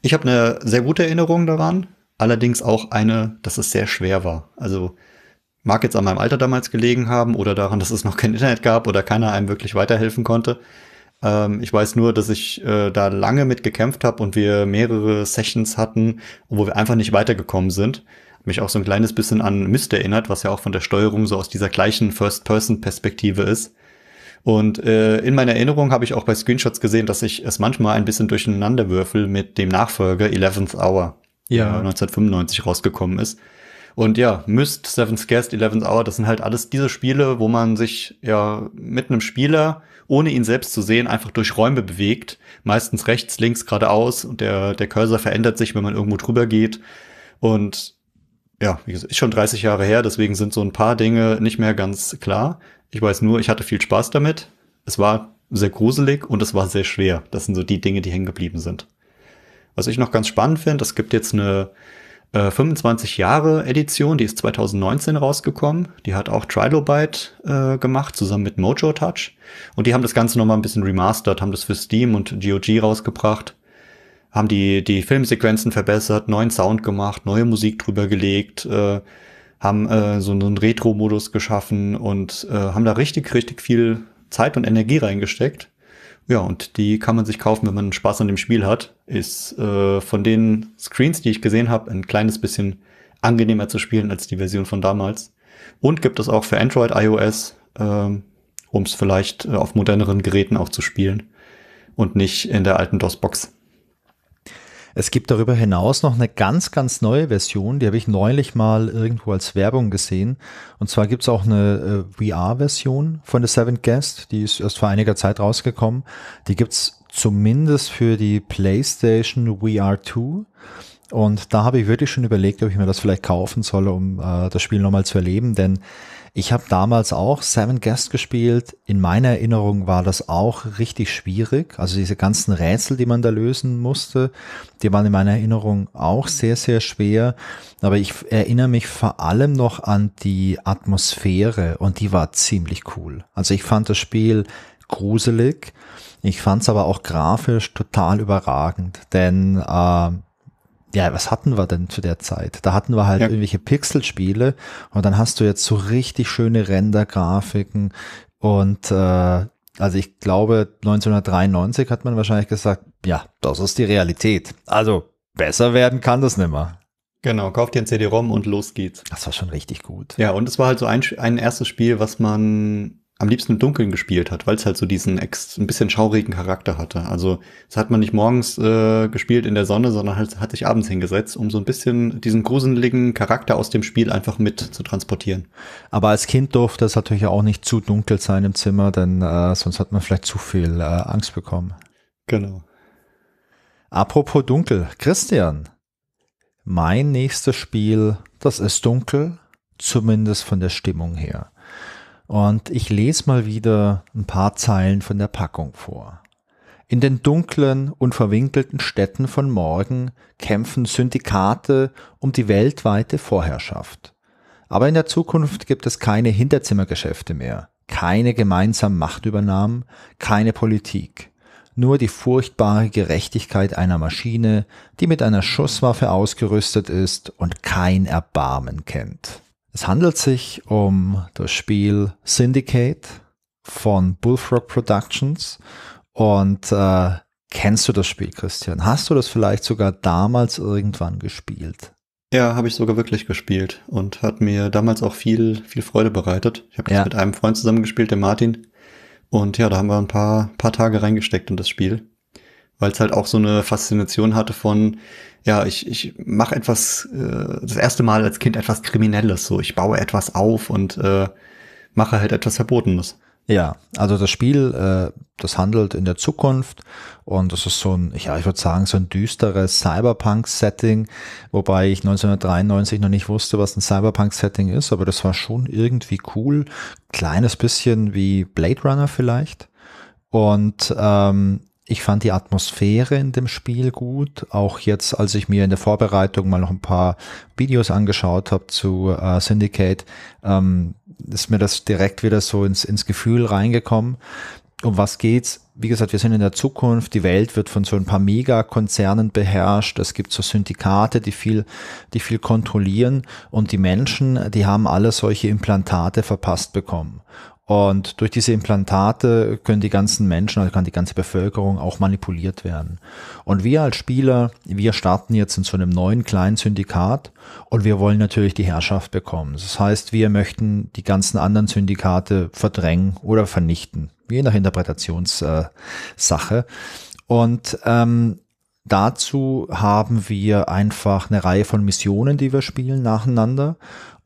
Ich habe eine sehr gute Erinnerung daran. Allerdings auch eine, dass es sehr schwer war. Also mag jetzt an meinem Alter damals gelegen haben oder daran, dass es noch kein Internet gab oder keiner einem wirklich weiterhelfen konnte. Ähm, ich weiß nur, dass ich äh, da lange mit gekämpft habe und wir mehrere Sessions hatten, wo wir einfach nicht weitergekommen sind. Mich auch so ein kleines bisschen an Mist erinnert, was ja auch von der Steuerung so aus dieser gleichen First-Person-Perspektive ist. Und äh, in meiner Erinnerung habe ich auch bei Screenshots gesehen, dass ich es manchmal ein bisschen durcheinander würfel mit dem Nachfolger 11th Hour ja. 1995 rausgekommen ist. Und ja, Myst, Seven's Guest, Eleven's Hour, das sind halt alles diese Spiele, wo man sich ja mit einem Spieler, ohne ihn selbst zu sehen, einfach durch Räume bewegt. Meistens rechts, links, geradeaus und der, der Cursor verändert sich, wenn man irgendwo drüber geht. Und ja, wie gesagt, ist schon 30 Jahre her, deswegen sind so ein paar Dinge nicht mehr ganz klar. Ich weiß nur, ich hatte viel Spaß damit. Es war sehr gruselig und es war sehr schwer. Das sind so die Dinge, die hängen geblieben sind. Was ich noch ganz spannend finde, es gibt jetzt eine äh, 25 Jahre Edition, die ist 2019 rausgekommen. Die hat auch Trilobite äh, gemacht, zusammen mit Mojo Touch. Und die haben das Ganze nochmal ein bisschen remastert, haben das für Steam und GOG rausgebracht, haben die, die Filmsequenzen verbessert, neuen Sound gemacht, neue Musik drüber gelegt, äh, haben äh, so einen Retro-Modus geschaffen und äh, haben da richtig, richtig viel Zeit und Energie reingesteckt. Ja, und die kann man sich kaufen, wenn man Spaß an dem Spiel hat. Ist äh, von den Screens, die ich gesehen habe, ein kleines bisschen angenehmer zu spielen als die Version von damals. Und gibt es auch für Android, iOS, ähm, um es vielleicht äh, auf moderneren Geräten auch zu spielen und nicht in der alten DOS-Box. Es gibt darüber hinaus noch eine ganz, ganz neue Version, die habe ich neulich mal irgendwo als Werbung gesehen. Und zwar gibt es auch eine äh, VR-Version von The Seventh Guest, die ist erst vor einiger Zeit rausgekommen. Die gibt es zumindest für die PlayStation VR 2. Und da habe ich wirklich schon überlegt, ob ich mir das vielleicht kaufen soll, um äh, das Spiel nochmal zu erleben, denn ich habe damals auch Seven Guests gespielt. In meiner Erinnerung war das auch richtig schwierig. Also diese ganzen Rätsel, die man da lösen musste, die waren in meiner Erinnerung auch sehr, sehr schwer. Aber ich erinnere mich vor allem noch an die Atmosphäre und die war ziemlich cool. Also ich fand das Spiel gruselig. Ich fand es aber auch grafisch total überragend, denn äh, ja, was hatten wir denn zu der Zeit? Da hatten wir halt ja. irgendwelche Pixelspiele und dann hast du jetzt so richtig schöne Render-Grafiken und äh, also ich glaube 1993 hat man wahrscheinlich gesagt, ja, das ist die Realität. Also besser werden kann das nimmer. Genau, kauft dir ein CD-ROM und los geht's. Das war schon richtig gut. Ja, und es war halt so ein, ein erstes Spiel, was man am liebsten im Dunkeln gespielt hat, weil es halt so diesen ex ein bisschen schaurigen Charakter hatte. Also das hat man nicht morgens äh, gespielt in der Sonne, sondern halt, hat sich abends hingesetzt, um so ein bisschen diesen gruseligen Charakter aus dem Spiel einfach mit zu transportieren. Aber als Kind durfte es natürlich auch nicht zu dunkel sein im Zimmer, denn äh, sonst hat man vielleicht zu viel äh, Angst bekommen. Genau. Apropos dunkel, Christian, mein nächstes Spiel, das ist dunkel, zumindest von der Stimmung her. Und ich lese mal wieder ein paar Zeilen von der Packung vor. In den dunklen und verwinkelten Städten von morgen kämpfen Syndikate um die weltweite Vorherrschaft. Aber in der Zukunft gibt es keine Hinterzimmergeschäfte mehr, keine gemeinsamen Machtübernahmen, keine Politik, nur die furchtbare Gerechtigkeit einer Maschine, die mit einer Schusswaffe ausgerüstet ist und kein Erbarmen kennt. Es handelt sich um das Spiel Syndicate von Bullfrog Productions. Und äh, kennst du das Spiel, Christian? Hast du das vielleicht sogar damals irgendwann gespielt? Ja, habe ich sogar wirklich gespielt und hat mir damals auch viel, viel Freude bereitet. Ich habe das ja. mit einem Freund zusammengespielt, dem Martin. Und ja, da haben wir ein paar, paar Tage reingesteckt in das Spiel weil es halt auch so eine Faszination hatte von, ja, ich, ich mache etwas, äh, das erste Mal als Kind etwas Kriminelles, so ich baue etwas auf und äh, mache halt etwas Verbotenes. Ja, also das Spiel, äh, das handelt in der Zukunft und das ist so ein, ja, ich würde sagen, so ein düsteres Cyberpunk-Setting, wobei ich 1993 noch nicht wusste, was ein Cyberpunk-Setting ist, aber das war schon irgendwie cool. Kleines bisschen wie Blade Runner vielleicht. Und ähm, ich fand die Atmosphäre in dem Spiel gut. Auch jetzt, als ich mir in der Vorbereitung mal noch ein paar Videos angeschaut habe zu äh, Syndicate, ähm, ist mir das direkt wieder so ins, ins Gefühl reingekommen. Um was geht's? Wie gesagt, wir sind in der Zukunft. Die Welt wird von so ein paar Megakonzernen beherrscht. Es gibt so Syndikate, die viel, die viel kontrollieren. Und die Menschen, die haben alle solche Implantate verpasst bekommen. Und durch diese Implantate können die ganzen Menschen, also kann die ganze Bevölkerung auch manipuliert werden. Und wir als Spieler, wir starten jetzt in so einem neuen kleinen Syndikat und wir wollen natürlich die Herrschaft bekommen. Das heißt, wir möchten die ganzen anderen Syndikate verdrängen oder vernichten, je nach Interpretationssache. und ähm, dazu haben wir einfach eine Reihe von Missionen, die wir spielen nacheinander.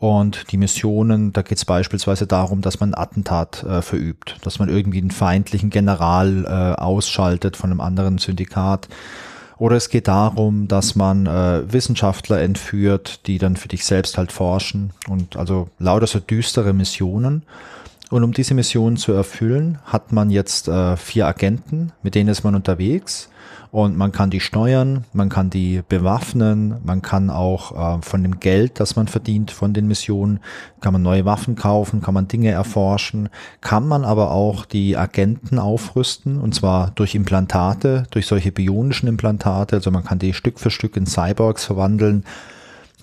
Und die Missionen, da geht es beispielsweise darum, dass man ein Attentat äh, verübt, dass man irgendwie einen feindlichen General äh, ausschaltet von einem anderen Syndikat. Oder es geht darum, dass man äh, Wissenschaftler entführt, die dann für dich selbst halt forschen. Und also lauter so düstere Missionen. Und um diese Missionen zu erfüllen, hat man jetzt äh, vier Agenten, mit denen ist man unterwegs und man kann die steuern, man kann die bewaffnen, man kann auch äh, von dem Geld, das man verdient von den Missionen, kann man neue Waffen kaufen, kann man Dinge erforschen, kann man aber auch die Agenten aufrüsten und zwar durch Implantate, durch solche bionischen Implantate, also man kann die Stück für Stück in Cyborgs verwandeln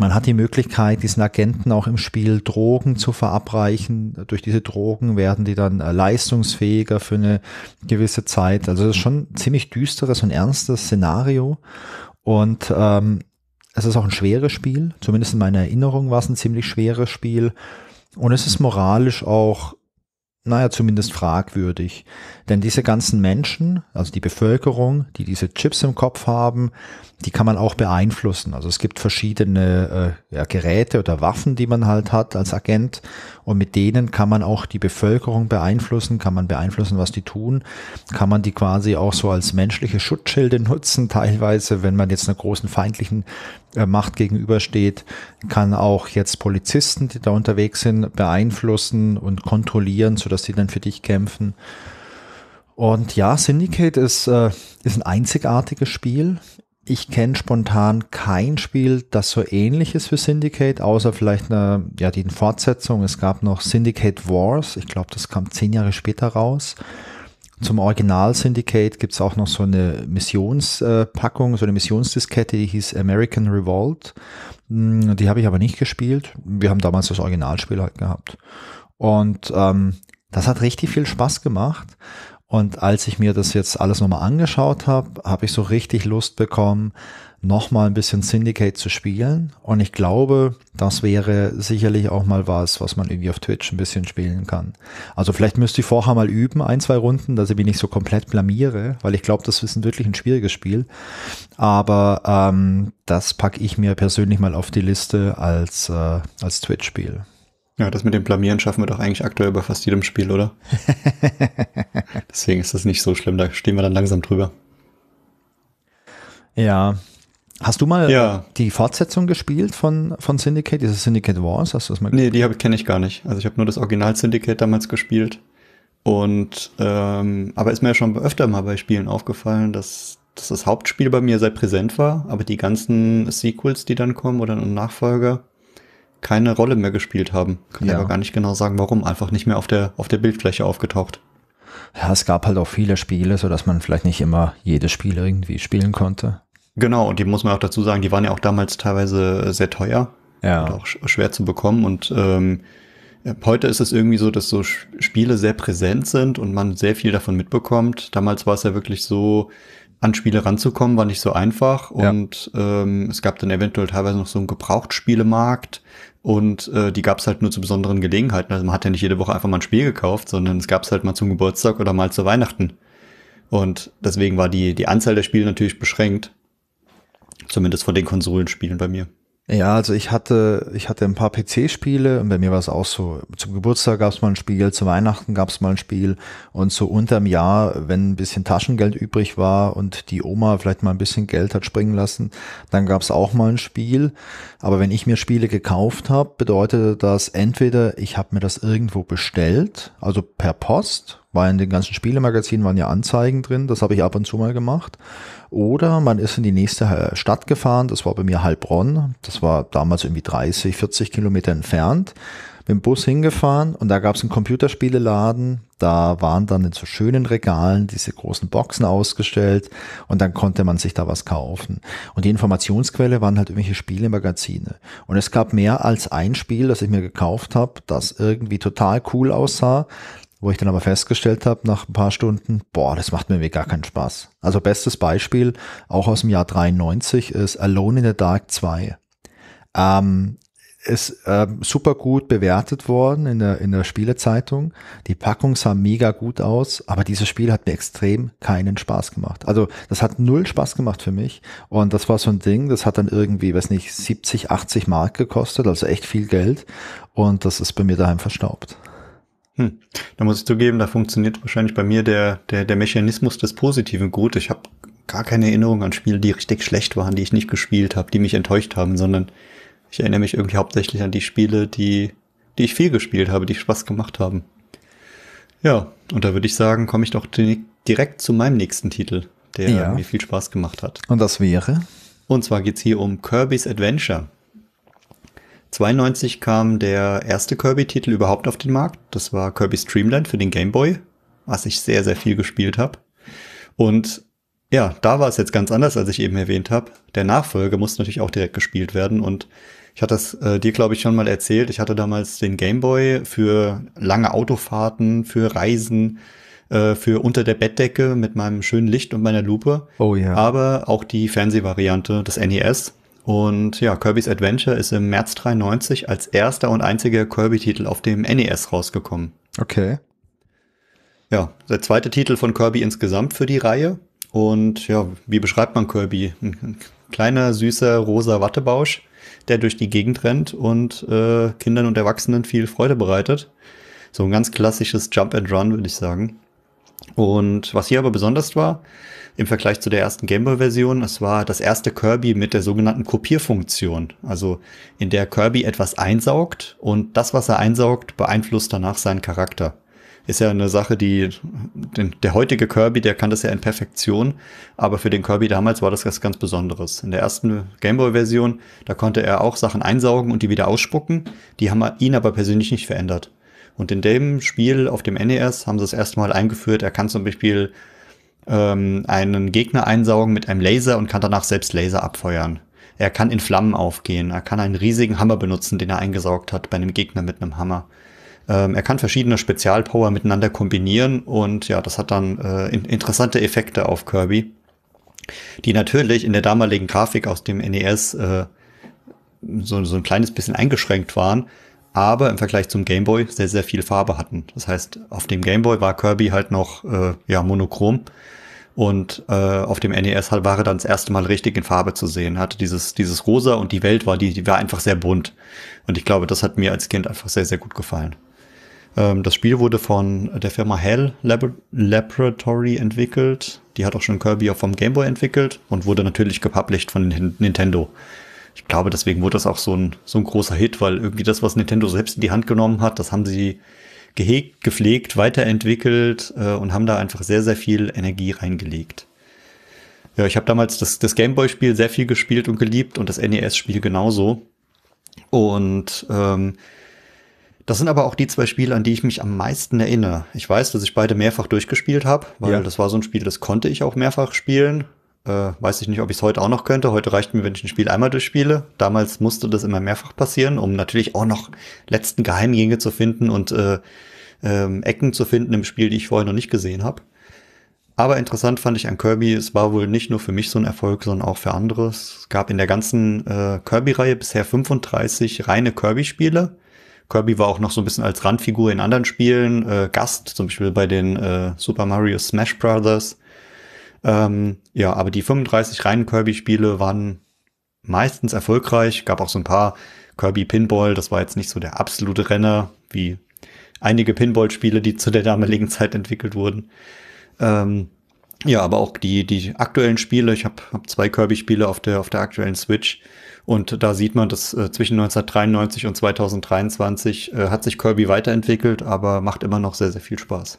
man hat die Möglichkeit, diesen Agenten auch im Spiel Drogen zu verabreichen. Durch diese Drogen werden die dann äh, leistungsfähiger für eine gewisse Zeit. Also das ist schon ein ziemlich düsteres und ernstes Szenario. Und ähm, es ist auch ein schweres Spiel. Zumindest in meiner Erinnerung war es ein ziemlich schweres Spiel. Und es ist moralisch auch naja, zumindest fragwürdig. Denn diese ganzen Menschen, also die Bevölkerung, die diese Chips im Kopf haben, die kann man auch beeinflussen. Also es gibt verschiedene äh, ja, Geräte oder Waffen, die man halt hat als Agent. Und mit denen kann man auch die Bevölkerung beeinflussen, kann man beeinflussen, was die tun, kann man die quasi auch so als menschliche Schutzschilde nutzen, teilweise, wenn man jetzt einer großen feindlichen äh, Macht gegenübersteht, kann auch jetzt Polizisten, die da unterwegs sind, beeinflussen und kontrollieren, sodass sie dann für dich kämpfen. Und ja, Syndicate ist, äh, ist ein einzigartiges Spiel. Ich kenne spontan kein Spiel, das so ähnlich ist wie Syndicate, außer vielleicht eine, ja, die Fortsetzung. Es gab noch Syndicate Wars. Ich glaube, das kam zehn Jahre später raus. Zum Original Syndicate gibt es auch noch so eine Missionspackung, äh, so eine Missionsdiskette, die hieß American Revolt. Hm, die habe ich aber nicht gespielt. Wir haben damals das Originalspiel halt gehabt. Und ähm, das hat richtig viel Spaß gemacht. Und als ich mir das jetzt alles nochmal angeschaut habe, habe ich so richtig Lust bekommen, nochmal ein bisschen Syndicate zu spielen. Und ich glaube, das wäre sicherlich auch mal was, was man irgendwie auf Twitch ein bisschen spielen kann. Also vielleicht müsste ich vorher mal üben, ein, zwei Runden, dass ich mich nicht so komplett blamiere, weil ich glaube, das ist wirklich ein schwieriges Spiel. Aber ähm, das packe ich mir persönlich mal auf die Liste als, äh, als Twitch-Spiel. Ja, das mit dem Blamieren schaffen wir doch eigentlich aktuell bei fast jedem Spiel, oder? Deswegen ist das nicht so schlimm, da stehen wir dann langsam drüber. Ja, Hast du mal ja. die Fortsetzung gespielt von, von Syndicate, dieses Syndicate Wars? Hast du das mal Nee, die kenne ich gar nicht. Also ich habe nur das Original Syndicate damals gespielt. Und ähm, aber ist mir ja schon öfter mal bei Spielen aufgefallen, dass, dass das Hauptspiel bei mir sehr präsent war, aber die ganzen Sequels, die dann kommen oder Nachfolger, keine Rolle mehr gespielt haben. Kann ja. aber gar nicht genau sagen, warum. Einfach nicht mehr auf der, auf der Bildfläche aufgetaucht. Ja, es gab halt auch viele Spiele, sodass man vielleicht nicht immer jedes Spiel irgendwie spielen konnte. Genau, und die muss man auch dazu sagen, die waren ja auch damals teilweise äh, sehr teuer ja. und auch schwer zu bekommen. Und ähm, äh, heute ist es irgendwie so, dass so Spiele sehr präsent sind und man sehr viel davon mitbekommt. Damals war es ja wirklich so, an Spiele ranzukommen, war nicht so einfach. Ja. Und ähm, es gab dann eventuell teilweise noch so einen Gebrauchtspielemarkt. Und äh, die gab es halt nur zu besonderen Gelegenheiten. Also man hat ja nicht jede Woche einfach mal ein Spiel gekauft, sondern es gab es halt mal zum Geburtstag oder mal zu Weihnachten. Und deswegen war die, die Anzahl der Spiele natürlich beschränkt. Zumindest von den Konsolenspielen bei mir. Ja, also ich hatte, ich hatte ein paar PC-Spiele und bei mir war es auch so, zum Geburtstag gab es mal ein Spiel, zu Weihnachten gab es mal ein Spiel und so unterm Jahr, wenn ein bisschen Taschengeld übrig war und die Oma vielleicht mal ein bisschen Geld hat springen lassen, dann gab es auch mal ein Spiel. Aber wenn ich mir Spiele gekauft habe, bedeutete das entweder, ich habe mir das irgendwo bestellt, also per Post weil in den ganzen Spielemagazinen waren ja Anzeigen drin, das habe ich ab und zu mal gemacht. Oder man ist in die nächste äh, Stadt gefahren, das war bei mir Heilbronn, das war damals irgendwie 30, 40 Kilometer entfernt, mit dem Bus hingefahren und da gab es einen Computerspieleladen, da waren dann in so schönen Regalen diese großen Boxen ausgestellt und dann konnte man sich da was kaufen. Und die Informationsquelle waren halt irgendwelche Spielemagazine. Und es gab mehr als ein Spiel, das ich mir gekauft habe, das irgendwie total cool aussah. Wo ich dann aber festgestellt habe, nach ein paar Stunden, boah, das macht mir irgendwie gar keinen Spaß. Also bestes Beispiel, auch aus dem Jahr 93, ist Alone in the Dark 2. Ähm, ist äh, super gut bewertet worden in der, in der Spielezeitung. Die Packung sah mega gut aus, aber dieses Spiel hat mir extrem keinen Spaß gemacht. Also das hat null Spaß gemacht für mich. Und das war so ein Ding, das hat dann irgendwie, weiß nicht, 70, 80 Mark gekostet, also echt viel Geld. Und das ist bei mir daheim verstaubt. Hm. Da muss ich zugeben, da funktioniert wahrscheinlich bei mir der, der, der Mechanismus des Positiven gut. Ich habe gar keine Erinnerung an Spiele, die richtig schlecht waren, die ich nicht gespielt habe, die mich enttäuscht haben, sondern ich erinnere mich irgendwie hauptsächlich an die Spiele, die, die ich viel gespielt habe, die Spaß gemacht haben. Ja, und da würde ich sagen, komme ich doch direkt zu meinem nächsten Titel, der ja. mir viel Spaß gemacht hat. Und das wäre? Und zwar geht's hier um Kirby's Adventure. 92 kam der erste Kirby-Titel überhaupt auf den Markt. Das war Kirby Dreamland für den Game Boy, was ich sehr, sehr viel gespielt habe. Und ja, da war es jetzt ganz anders, als ich eben erwähnt habe. Der Nachfolger musste natürlich auch direkt gespielt werden und ich hatte das äh, dir, glaube ich, schon mal erzählt. Ich hatte damals den Gameboy für lange Autofahrten, für Reisen, äh, für unter der Bettdecke mit meinem schönen Licht und meiner Lupe. Oh ja. Yeah. Aber auch die Fernsehvariante, das NES. Und ja, Kirby's Adventure ist im März 93 als erster und einziger Kirby-Titel auf dem NES rausgekommen. Okay. Ja, der zweite Titel von Kirby insgesamt für die Reihe. Und ja, wie beschreibt man Kirby? Ein kleiner, süßer, rosa Wattebausch, der durch die Gegend rennt und äh, Kindern und Erwachsenen viel Freude bereitet. So ein ganz klassisches Jump and Run, würde ich sagen. Und was hier aber besonders war, im Vergleich zu der ersten Gameboy-Version. Es war das erste Kirby mit der sogenannten Kopierfunktion, also in der Kirby etwas einsaugt und das, was er einsaugt, beeinflusst danach seinen Charakter. Ist ja eine Sache, die der heutige Kirby, der kann das ja in Perfektion, aber für den Kirby damals war das was ganz Besonderes. In der ersten Gameboy-Version, da konnte er auch Sachen einsaugen und die wieder ausspucken. Die haben ihn aber persönlich nicht verändert. Und in dem Spiel auf dem NES haben sie das erste Mal eingeführt, er kann zum Beispiel ähm, einen Gegner einsaugen mit einem Laser und kann danach selbst Laser abfeuern. Er kann in Flammen aufgehen. Er kann einen riesigen Hammer benutzen, den er eingesaugt hat bei einem Gegner mit einem Hammer. Ähm, er kann verschiedene Spezialpower miteinander kombinieren und ja, das hat dann äh, in interessante Effekte auf Kirby, die natürlich in der damaligen Grafik aus dem NES äh, so, so ein kleines bisschen eingeschränkt waren aber im Vergleich zum Game Boy sehr, sehr viel Farbe hatten. Das heißt, auf dem Game Boy war Kirby halt noch äh, ja, monochrom und äh, auf dem NES halt war er dann das erste Mal richtig in Farbe zu sehen. Er hatte dieses, dieses Rosa und die Welt war, die, die war einfach sehr bunt. Und ich glaube, das hat mir als Kind einfach sehr, sehr gut gefallen. Ähm, das Spiel wurde von der Firma Hell Laboratory entwickelt. Die hat auch schon Kirby auch vom Game Boy entwickelt und wurde natürlich gepublished von Nintendo ich glaube, deswegen wurde das auch so ein, so ein großer Hit, weil irgendwie das, was Nintendo selbst in die Hand genommen hat, das haben sie gehegt, gepflegt, weiterentwickelt äh, und haben da einfach sehr, sehr viel Energie reingelegt. Ja, ich habe damals das, das Gameboy-Spiel sehr viel gespielt und geliebt und das NES-Spiel genauso. Und ähm, das sind aber auch die zwei Spiele, an die ich mich am meisten erinnere. Ich weiß, dass ich beide mehrfach durchgespielt habe, weil ja. das war so ein Spiel, das konnte ich auch mehrfach spielen. Äh, weiß ich nicht, ob ich es heute auch noch könnte. Heute reicht mir, wenn ich ein Spiel einmal durchspiele. Damals musste das immer mehrfach passieren, um natürlich auch noch letzten Geheimgänge zu finden und äh, ähm, Ecken zu finden im Spiel, die ich vorher noch nicht gesehen habe. Aber interessant fand ich an Kirby, es war wohl nicht nur für mich so ein Erfolg, sondern auch für andere. Es gab in der ganzen äh, Kirby-Reihe bisher 35 reine Kirby-Spiele. Kirby war auch noch so ein bisschen als Randfigur in anderen Spielen, äh, Gast, zum Beispiel bei den äh, Super Mario Smash Brothers ähm, ja, aber die 35 reinen Kirby-Spiele waren meistens erfolgreich. Gab auch so ein paar Kirby Pinball, das war jetzt nicht so der absolute Renner, wie einige Pinball-Spiele, die zu der damaligen Zeit entwickelt wurden. Ähm, ja, aber auch die, die aktuellen Spiele. Ich habe hab zwei Kirby-Spiele auf der, auf der aktuellen Switch. Und da sieht man, dass äh, zwischen 1993 und 2023 äh, hat sich Kirby weiterentwickelt, aber macht immer noch sehr, sehr viel Spaß.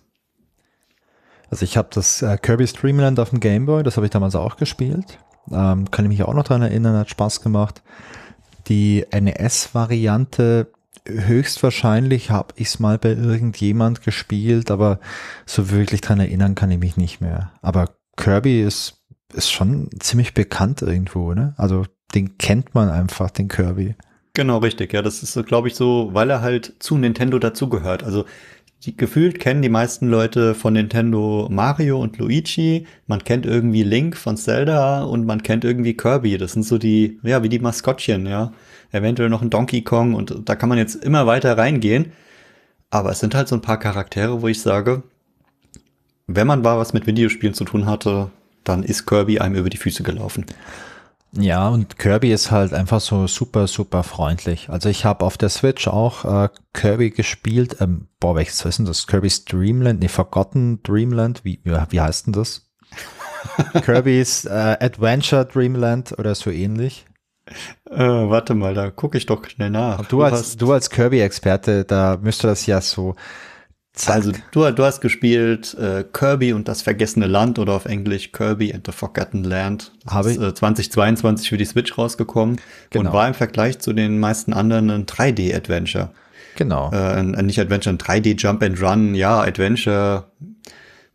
Also ich habe das äh, Kirby Streamland auf dem Game Boy, das habe ich damals auch gespielt. Ähm, kann ich mich auch noch dran erinnern, hat Spaß gemacht. Die NES-Variante höchstwahrscheinlich habe ich es mal bei irgendjemand gespielt, aber so wirklich dran erinnern kann ich mich nicht mehr. Aber Kirby ist, ist schon ziemlich bekannt irgendwo, ne? Also den kennt man einfach, den Kirby. Genau, richtig. Ja, das ist, äh, glaube ich, so, weil er halt zu Nintendo dazugehört. Also die, gefühlt kennen die meisten Leute von Nintendo Mario und Luigi, man kennt irgendwie Link von Zelda und man kennt irgendwie Kirby. Das sind so die, ja, wie die Maskottchen, ja. Eventuell noch ein Donkey Kong und da kann man jetzt immer weiter reingehen. Aber es sind halt so ein paar Charaktere, wo ich sage, wenn man mal was mit Videospielen zu tun hatte, dann ist Kirby einem über die Füße gelaufen. Ja, und Kirby ist halt einfach so super, super freundlich. Also ich habe auf der Switch auch äh, Kirby gespielt. Ähm, boah, welches wissen das? Kirby's Dreamland? Nee, Forgotten Dreamland? Wie, wie heißt denn das? Kirby's äh, Adventure Dreamland oder so ähnlich. Äh, warte mal, da gucke ich doch schnell nach. du, du als, du als Kirby-Experte, da müsste das ja so Zack. Also du, du hast gespielt äh, Kirby und das vergessene Land oder auf Englisch Kirby and the Forgotten Land. Habe ich. Ist, äh, 2022 für die Switch rausgekommen genau. und war im Vergleich zu den meisten anderen ein 3D-Adventure. Genau. Äh, nicht Adventure, ein 3D-Jump and Run, ja, Adventure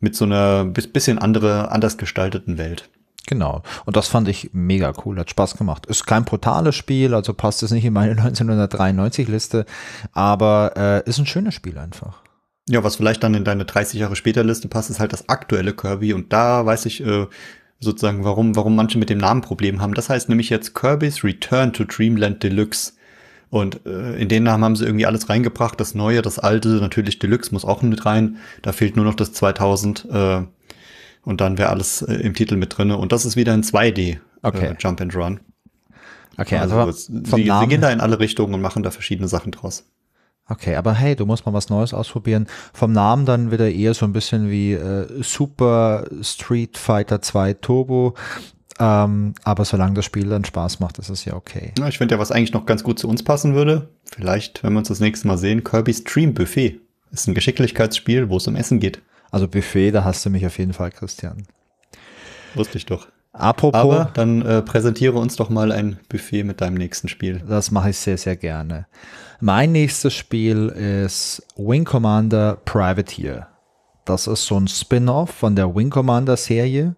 mit so einer bisschen andere, anders gestalteten Welt. Genau. Und das fand ich mega cool, hat Spaß gemacht. Ist kein brutales Spiel, also passt es nicht in meine 1993-Liste, aber äh, ist ein schönes Spiel einfach. Ja, was vielleicht dann in deine 30 Jahre später Liste passt, ist halt das aktuelle Kirby. Und da weiß ich äh, sozusagen, warum, warum manche mit dem Namen Probleme haben. Das heißt nämlich jetzt Kirby's Return to Dreamland Deluxe. Und äh, in den Namen haben sie irgendwie alles reingebracht. Das Neue, das Alte, natürlich Deluxe muss auch mit rein. Da fehlt nur noch das 2000. Äh, und dann wäre alles äh, im Titel mit drinne. Und das ist wieder ein 2D äh, okay. Jump and Run. Okay, also, also sie, sie gehen da in alle Richtungen und machen da verschiedene Sachen draus. Okay, aber hey, du musst mal was Neues ausprobieren. Vom Namen dann wieder eher so ein bisschen wie äh, Super Street Fighter 2 Turbo. Ähm, aber solange das Spiel dann Spaß macht, ist es ja okay. Ja, ich finde ja, was eigentlich noch ganz gut zu uns passen würde, vielleicht, wenn wir uns das nächste Mal sehen, Kirby's Dream Buffet. Ist ein Geschicklichkeitsspiel, wo es um Essen geht. Also Buffet, da hast du mich auf jeden Fall, Christian. Wusste ich doch. Apropos. Aber dann äh, präsentiere uns doch mal ein Buffet mit deinem nächsten Spiel. Das mache ich sehr, sehr gerne. Mein nächstes Spiel ist Wing Commander Privateer. Das ist so ein Spin-off von der Wing Commander Serie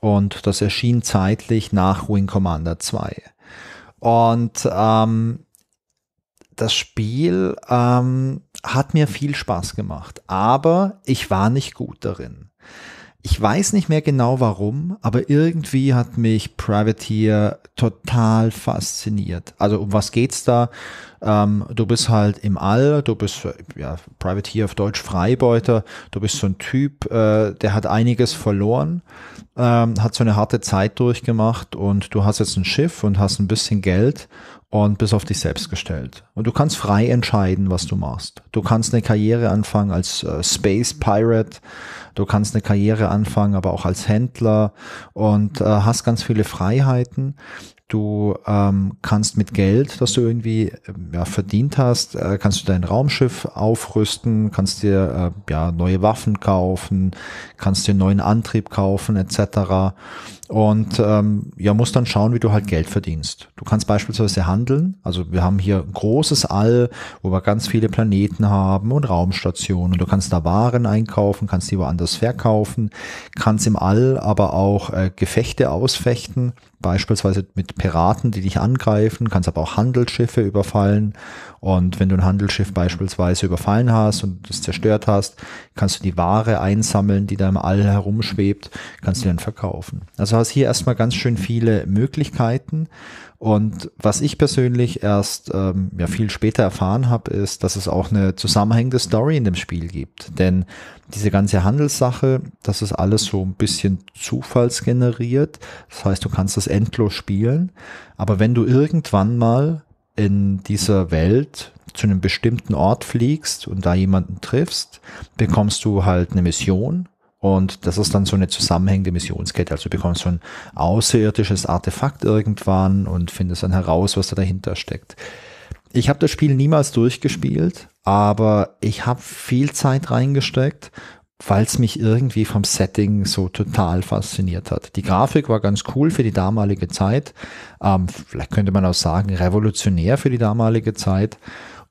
und das erschien zeitlich nach Wing Commander 2. Und ähm, das Spiel ähm, hat mir viel Spaß gemacht, aber ich war nicht gut darin. Ich weiß nicht mehr genau warum, aber irgendwie hat mich Privateer total fasziniert. Also um was geht's da? Ähm, du bist halt im All, du bist äh, ja Privateer auf Deutsch Freibeuter, du bist so ein Typ, äh, der hat einiges verloren, ähm, hat so eine harte Zeit durchgemacht und du hast jetzt ein Schiff und hast ein bisschen Geld und bist auf dich selbst gestellt. Und du kannst frei entscheiden, was du machst. Du kannst eine Karriere anfangen als äh, Space Pirate, du kannst eine Karriere anfangen, aber auch als Händler und äh, hast ganz viele Freiheiten. Du ähm, kannst mit Geld, das du irgendwie ähm, ja, verdient hast, äh, kannst du dein Raumschiff aufrüsten, kannst dir äh, ja, neue Waffen kaufen, kannst dir neuen Antrieb kaufen etc. Und ähm, ja, musst dann schauen, wie du halt Geld verdienst. Du kannst beispielsweise handeln. Also wir haben hier ein großes All, wo wir ganz viele Planeten haben und Raumstationen. Du kannst da Waren einkaufen, kannst die woanders verkaufen, kannst im All aber auch äh, Gefechte ausfechten, beispielsweise mit Piraten, die dich angreifen, kannst aber auch Handelsschiffe überfallen. Und wenn du ein Handelsschiff beispielsweise überfallen hast und es zerstört hast, kannst du die Ware einsammeln, die da im All herumschwebt, kannst du dann verkaufen. Also hast hier erstmal ganz schön viele Möglichkeiten. Und was ich persönlich erst ähm, ja, viel später erfahren habe, ist, dass es auch eine zusammenhängende Story in dem Spiel gibt. Denn diese ganze Handelssache, das ist alles so ein bisschen zufallsgeneriert. Das heißt, du kannst das endlos spielen. Aber wenn du irgendwann mal in dieser Welt zu einem bestimmten Ort fliegst und da jemanden triffst, bekommst du halt eine Mission und das ist dann so eine zusammenhängende Missionskette. Also du bekommst so ein außerirdisches Artefakt irgendwann und findest dann heraus, was da dahinter steckt. Ich habe das Spiel niemals durchgespielt, aber ich habe viel Zeit reingesteckt, weil es mich irgendwie vom Setting so total fasziniert hat. Die Grafik war ganz cool für die damalige Zeit. Ähm, vielleicht könnte man auch sagen, revolutionär für die damalige Zeit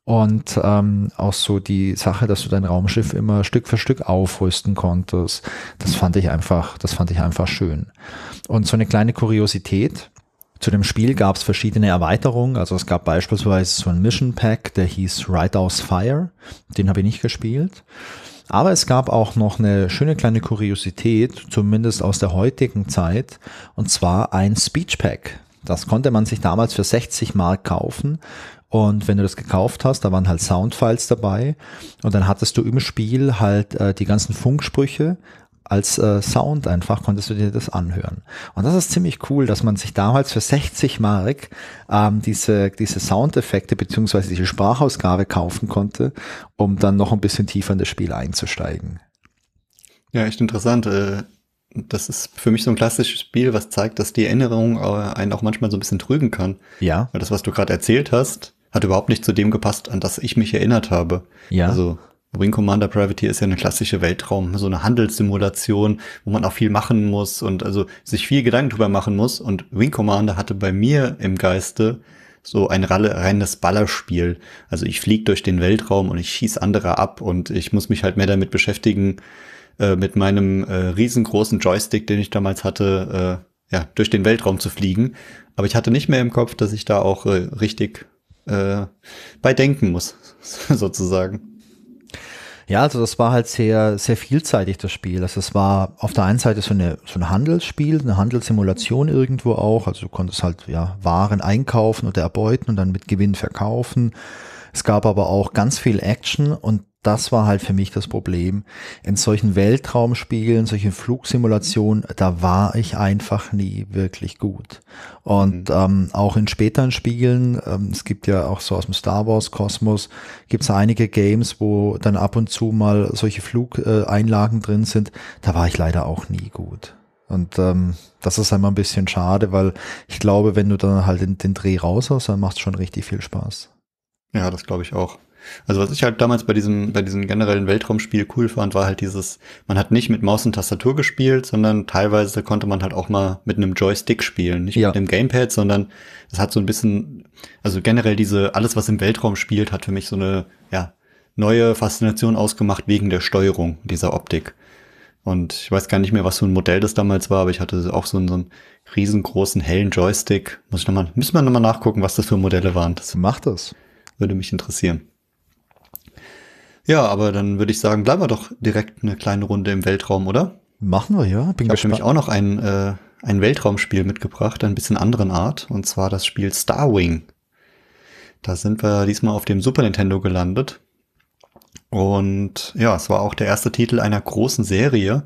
und ähm, auch so die Sache, dass du dein Raumschiff immer Stück für Stück aufrüsten konntest, das fand ich einfach, das fand ich einfach schön. Und so eine kleine Kuriosität. Zu dem Spiel gab es verschiedene Erweiterungen. Also es gab beispielsweise so ein Mission Pack, der hieß Ridehouse Fire. Den habe ich nicht gespielt. Aber es gab auch noch eine schöne kleine Kuriosität, zumindest aus der heutigen Zeit, und zwar ein Speech Pack. Das konnte man sich damals für 60 Mark kaufen und wenn du das gekauft hast, da waren halt Soundfiles dabei. Und dann hattest du im Spiel halt äh, die ganzen Funksprüche als äh, Sound einfach, konntest du dir das anhören. Und das ist ziemlich cool, dass man sich damals für 60 Mark ähm, diese, diese Soundeffekte beziehungsweise diese Sprachausgabe kaufen konnte, um dann noch ein bisschen tiefer in das Spiel einzusteigen. Ja, echt interessant. Äh, das ist für mich so ein klassisches Spiel, was zeigt, dass die Erinnerung äh, einen auch manchmal so ein bisschen trügen kann. Ja. Weil das, was du gerade erzählt hast, hat überhaupt nicht zu dem gepasst, an das ich mich erinnert habe. Ja. Also Wing Commander Privateer ist ja eine klassische Weltraum, so eine Handelssimulation, wo man auch viel machen muss und also sich viel Gedanken drüber machen muss. Und Wing Commander hatte bei mir im Geiste so ein reines Ballerspiel. Also ich fliege durch den Weltraum und ich schieß andere ab und ich muss mich halt mehr damit beschäftigen, äh, mit meinem äh, riesengroßen Joystick, den ich damals hatte, äh, ja, durch den Weltraum zu fliegen. Aber ich hatte nicht mehr im Kopf, dass ich da auch äh, richtig äh, bei denken muss, sozusagen. Ja, also das war halt sehr, sehr vielseitig, das Spiel. Also es war auf der einen Seite so, eine, so ein Handelsspiel, eine Handelssimulation irgendwo auch. Also du konntest halt ja Waren einkaufen oder erbeuten und dann mit Gewinn verkaufen. Es gab aber auch ganz viel Action und das war halt für mich das Problem. In solchen Weltraumspielen, solchen Flugsimulationen, da war ich einfach nie wirklich gut. Und mhm. ähm, auch in späteren Spielen, ähm, es gibt ja auch so aus dem Star Wars Kosmos, gibt es einige Games, wo dann ab und zu mal solche Flugeinlagen äh, drin sind. Da war ich leider auch nie gut. Und ähm, das ist einmal ein bisschen schade, weil ich glaube, wenn du dann halt den, den Dreh raus hast, dann macht es schon richtig viel Spaß. Ja, das glaube ich auch. Also was ich halt damals bei diesem, bei diesem generellen Weltraumspiel cool fand, war halt dieses, man hat nicht mit Maus und Tastatur gespielt, sondern teilweise konnte man halt auch mal mit einem Joystick spielen. Nicht ja. mit einem Gamepad, sondern es hat so ein bisschen, also generell diese, alles was im Weltraum spielt, hat für mich so eine, ja, neue Faszination ausgemacht wegen der Steuerung dieser Optik. Und ich weiß gar nicht mehr, was für ein Modell das damals war, aber ich hatte auch so einen, so einen riesengroßen hellen Joystick. Muss ich nochmal, müssen wir nochmal nachgucken, was das für Modelle waren. Das macht das. Würde mich interessieren. Ja, aber dann würde ich sagen, bleiben wir doch direkt eine kleine Runde im Weltraum, oder? Machen wir, ja. Bin ich habe nämlich auch noch ein, äh, ein Weltraumspiel mitgebracht, ein bisschen anderen Art, und zwar das Spiel Starwing. Da sind wir diesmal auf dem Super Nintendo gelandet. Und ja, es war auch der erste Titel einer großen Serie.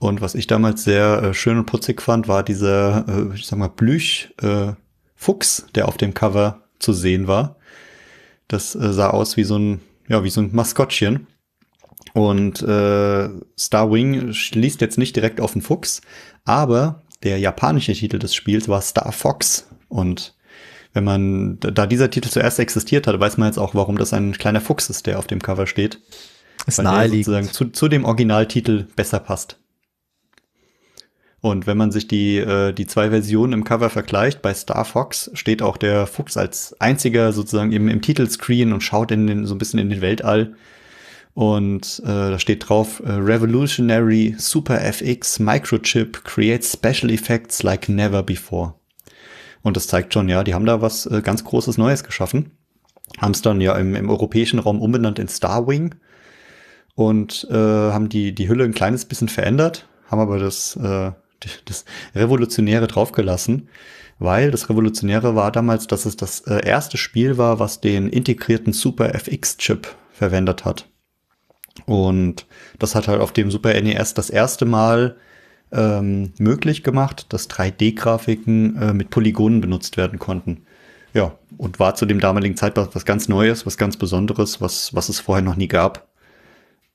Und was ich damals sehr äh, schön und putzig fand, war dieser, äh, ich sag mal, Blüch-Fuchs, äh, der auf dem Cover zu sehen war. Das äh, sah aus wie so ein ja, wie so ein Maskottchen. Und äh, Starwing schließt jetzt nicht direkt auf den Fuchs, aber der japanische Titel des Spiels war Star Fox. Und wenn man, da dieser Titel zuerst existiert hat, weiß man jetzt auch, warum das ein kleiner Fuchs ist, der auf dem Cover steht. Ist weil naheliegend. Der sozusagen zu, zu dem Originaltitel besser passt. Und wenn man sich die, äh, die zwei Versionen im Cover vergleicht, bei Star Fox steht auch der Fuchs als einziger sozusagen eben im Titelscreen und schaut in den, so ein bisschen in den Weltall. Und äh, da steht drauf, äh, Revolutionary Super FX Microchip creates special effects like never before. Und das zeigt schon, ja, die haben da was äh, ganz Großes Neues geschaffen. Haben es dann ja im, im europäischen Raum umbenannt in Starwing und äh, haben die, die Hülle ein kleines bisschen verändert, haben aber das äh, das Revolutionäre draufgelassen, weil das Revolutionäre war damals, dass es das äh, erste Spiel war, was den integrierten Super FX-Chip verwendet hat. Und das hat halt auf dem Super NES das erste Mal ähm, möglich gemacht, dass 3D-Grafiken äh, mit Polygonen benutzt werden konnten. Ja, und war zu dem damaligen Zeitpunkt was ganz Neues, was ganz Besonderes, was, was es vorher noch nie gab.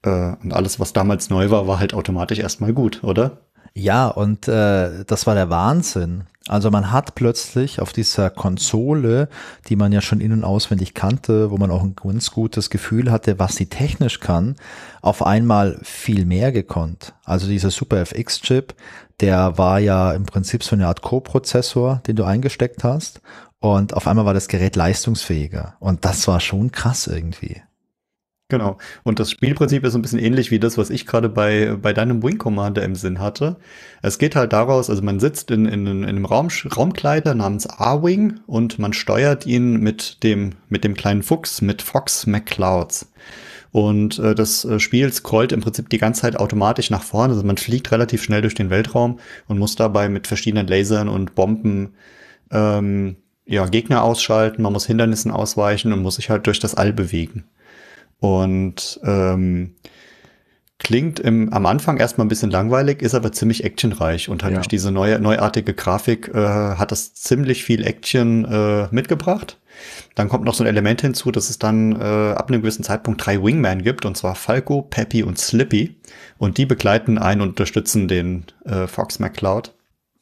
Äh, und alles, was damals neu war, war halt automatisch erstmal gut, oder? Ja, und äh, das war der Wahnsinn. Also man hat plötzlich auf dieser Konsole, die man ja schon in- und auswendig kannte, wo man auch ein ganz gutes Gefühl hatte, was sie technisch kann, auf einmal viel mehr gekonnt. Also dieser Super FX-Chip, der war ja im Prinzip so eine Art Co-Prozessor, den du eingesteckt hast. Und auf einmal war das Gerät leistungsfähiger. Und das war schon krass irgendwie. Genau. Und das Spielprinzip ist ein bisschen ähnlich wie das, was ich gerade bei, bei deinem Wing Commander im Sinn hatte. Es geht halt daraus, also man sitzt in, in, in einem Raum, Raumkleider namens A-Wing und man steuert ihn mit dem, mit dem kleinen Fuchs, mit Fox McClouds. Und äh, das äh, Spiel scrollt im Prinzip die ganze Zeit automatisch nach vorne. Also man fliegt relativ schnell durch den Weltraum und muss dabei mit verschiedenen Lasern und Bomben ähm, ja, Gegner ausschalten, man muss Hindernissen ausweichen und muss sich halt durch das All bewegen. Und ähm, klingt im, am Anfang erstmal ein bisschen langweilig, ist aber ziemlich actionreich und halt ja. durch diese neue, neuartige Grafik äh, hat das ziemlich viel Action äh, mitgebracht. Dann kommt noch so ein Element hinzu, dass es dann äh, ab einem gewissen Zeitpunkt drei Wingmen gibt, und zwar Falco, Peppy und Slippy. Und die begleiten einen und unterstützen den äh, Fox McCloud.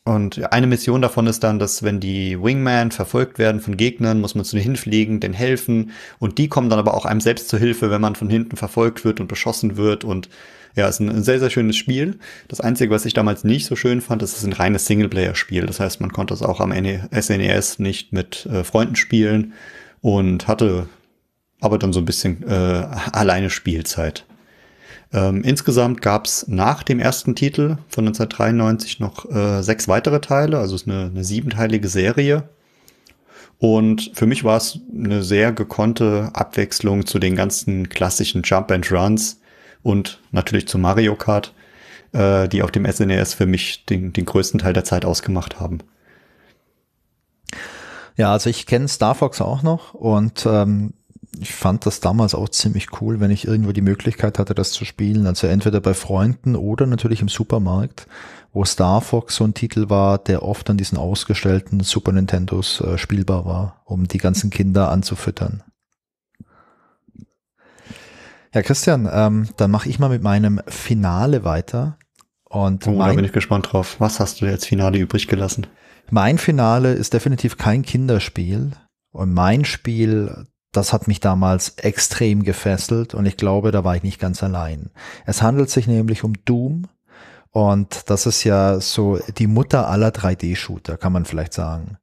Und eine Mission davon ist dann, dass wenn die Wingman verfolgt werden von Gegnern, muss man zu denen hinfliegen, denen helfen. Und die kommen dann aber auch einem selbst zur Hilfe, wenn man von hinten verfolgt wird und beschossen wird. Und ja, ist ein sehr, sehr schönes Spiel. Das Einzige, was ich damals nicht so schön fand, ist, es ist ein reines Singleplayer-Spiel. Das heißt, man konnte es auch am SNES e nicht mit äh, Freunden spielen und hatte aber dann so ein bisschen äh, alleine Spielzeit. Ähm, insgesamt gab es nach dem ersten Titel von 1993 noch äh, sechs weitere Teile, also es ist eine, eine siebenteilige Serie. Und für mich war es eine sehr gekonnte Abwechslung zu den ganzen klassischen Jump and Runs und natürlich zu Mario Kart, äh, die auf dem SNES e für mich den, den größten Teil der Zeit ausgemacht haben. Ja, also ich kenne Star Fox auch noch und ähm, ich fand das damals auch ziemlich cool, wenn ich irgendwo die Möglichkeit hatte, das zu spielen. Also entweder bei Freunden oder natürlich im Supermarkt, wo Star Fox so ein Titel war, der oft an diesen ausgestellten Super Nintendos äh, spielbar war, um die ganzen Kinder anzufüttern. Ja, Christian, ähm, dann mache ich mal mit meinem Finale weiter. Und oh, da bin ich gespannt drauf. Was hast du als Finale übrig gelassen? Mein Finale ist definitiv kein Kinderspiel. Und mein Spiel, das hat mich damals extrem gefesselt und ich glaube, da war ich nicht ganz allein. Es handelt sich nämlich um Doom und das ist ja so die Mutter aller 3D-Shooter, kann man vielleicht sagen.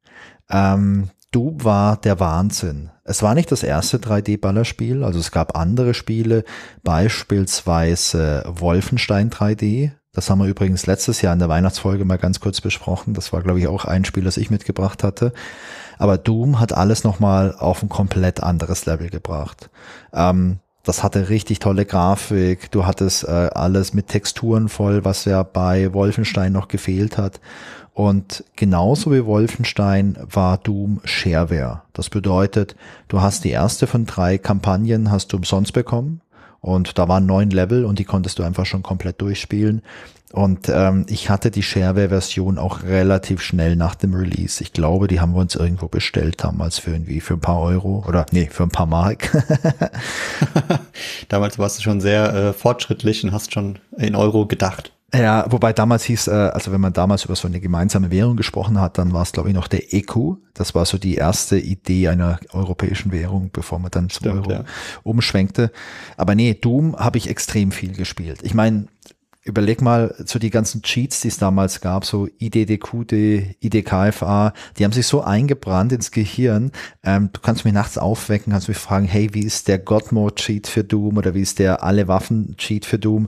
Ähm, Doom war der Wahnsinn. Es war nicht das erste 3D-Ballerspiel, also es gab andere Spiele, beispielsweise Wolfenstein 3D. Das haben wir übrigens letztes Jahr in der Weihnachtsfolge mal ganz kurz besprochen. Das war, glaube ich, auch ein Spiel, das ich mitgebracht hatte. Aber Doom hat alles nochmal auf ein komplett anderes Level gebracht. Ähm, das hatte richtig tolle Grafik. Du hattest äh, alles mit Texturen voll, was ja bei Wolfenstein noch gefehlt hat. Und genauso wie Wolfenstein war Doom Shareware. Das bedeutet, du hast die erste von drei Kampagnen hast du umsonst bekommen. Und da waren neun Level und die konntest du einfach schon komplett durchspielen. Und ähm, ich hatte die Shareware-Version auch relativ schnell nach dem Release. Ich glaube, die haben wir uns irgendwo bestellt damals für irgendwie für ein paar Euro oder nee, für ein paar Mark. damals warst du schon sehr äh, fortschrittlich und hast schon in Euro gedacht. Ja, wobei damals hieß, äh, also wenn man damals über so eine gemeinsame Währung gesprochen hat, dann war es glaube ich noch der ECU. Das war so die erste Idee einer europäischen Währung, bevor man dann zum Stimmt, Euro ja. umschwenkte. Aber nee, Doom habe ich extrem viel gespielt. Ich meine, überleg mal zu so die ganzen Cheats, die es damals gab, so IDDQD, IDKFA, die haben sich so eingebrannt ins Gehirn. Ähm, du kannst mich nachts aufwecken, kannst mich fragen, hey, wie ist der Godmode-Cheat für Doom oder wie ist der Alle-Waffen-Cheat für Doom?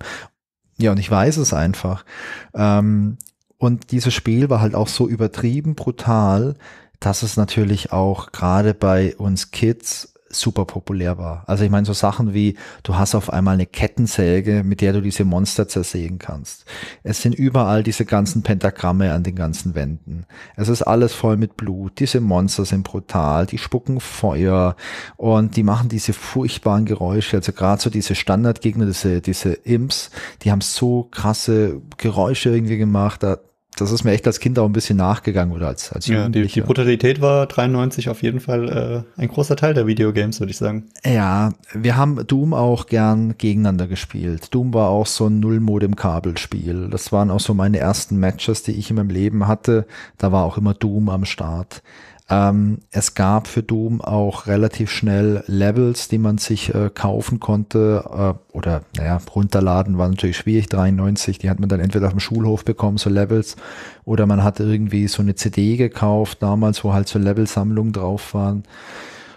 Ja, und ich weiß es einfach. Ähm, und dieses Spiel war halt auch so übertrieben brutal, dass es natürlich auch gerade bei uns Kids super populär war. Also ich meine, so Sachen wie, du hast auf einmal eine Kettensäge, mit der du diese Monster zersägen kannst. Es sind überall diese ganzen Pentagramme an den ganzen Wänden. Es ist alles voll mit Blut. Diese Monster sind brutal, die spucken Feuer und die machen diese furchtbaren Geräusche. Also gerade so diese Standardgegner, diese, diese Imps, die haben so krasse Geräusche irgendwie gemacht. Da, das ist mir echt als Kind auch ein bisschen nachgegangen oder als, als Ja, die, die, Brutalität war 93 auf jeden Fall äh, ein großer Teil der Videogames, würde ich sagen. Ja, wir haben Doom auch gern gegeneinander gespielt. Doom war auch so ein Null-Modem-Kabelspiel. Das waren auch so meine ersten Matches, die ich in meinem Leben hatte. Da war auch immer Doom am Start. Ähm, es gab für Doom auch relativ schnell Levels, die man sich äh, kaufen konnte äh, oder naja, runterladen war natürlich schwierig, 93, die hat man dann entweder auf dem Schulhof bekommen, so Levels, oder man hat irgendwie so eine CD gekauft, damals, wo halt so Levelsammlungen drauf waren.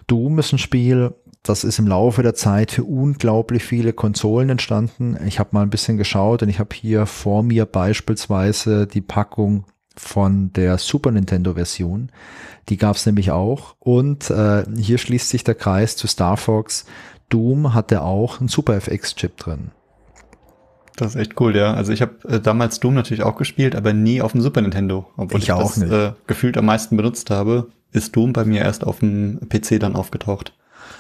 Doom ist ein Spiel, das ist im Laufe der Zeit für unglaublich viele Konsolen entstanden. Ich habe mal ein bisschen geschaut und ich habe hier vor mir beispielsweise die Packung von der Super Nintendo-Version. Die gab es nämlich auch. Und äh, hier schließt sich der Kreis zu Star Fox. Doom hatte auch einen Super FX-Chip drin. Das ist echt cool, ja. Also ich habe äh, damals Doom natürlich auch gespielt, aber nie auf dem Super Nintendo, obwohl ich, ich das äh, gefühlt am meisten benutzt habe. Ist Doom bei mir erst auf dem PC dann aufgetaucht.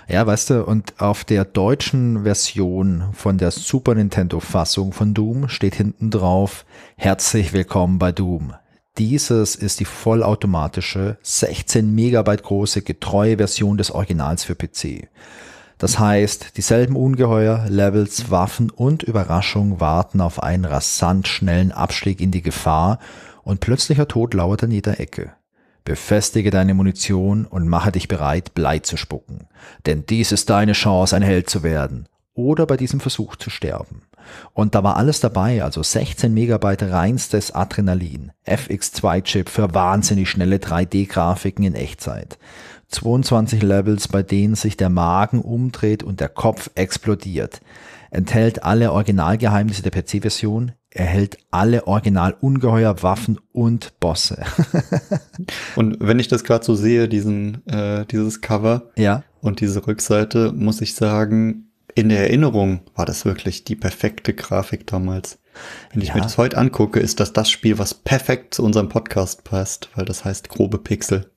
Ja, weißt du, und auf der deutschen Version von der Super Nintendo Fassung von Doom steht hinten drauf, herzlich willkommen bei Doom. Dieses ist die vollautomatische 16 Megabyte große getreue Version des Originals für PC. Das heißt, dieselben Ungeheuer, Levels, Waffen und Überraschungen warten auf einen rasant schnellen Abschlag in die Gefahr und plötzlicher Tod lauert an jeder Ecke. Befestige deine Munition und mache dich bereit, Blei zu spucken. Denn dies ist deine Chance, ein Held zu werden oder bei diesem Versuch zu sterben. Und da war alles dabei, also 16 Megabyte reinstes Adrenalin, FX2-Chip für wahnsinnig schnelle 3D-Grafiken in Echtzeit, 22 Levels, bei denen sich der Magen umdreht und der Kopf explodiert, enthält alle Originalgeheimnisse der PC-Version, erhält alle Originalungeheuer, Waffen und Bosse. und wenn ich das gerade so sehe, diesen, äh, dieses Cover ja. und diese Rückseite, muss ich sagen, in der Erinnerung war das wirklich die perfekte Grafik damals. Wenn ich ja. mir das heute angucke, ist das das Spiel, was perfekt zu unserem Podcast passt, weil das heißt grobe Pixel.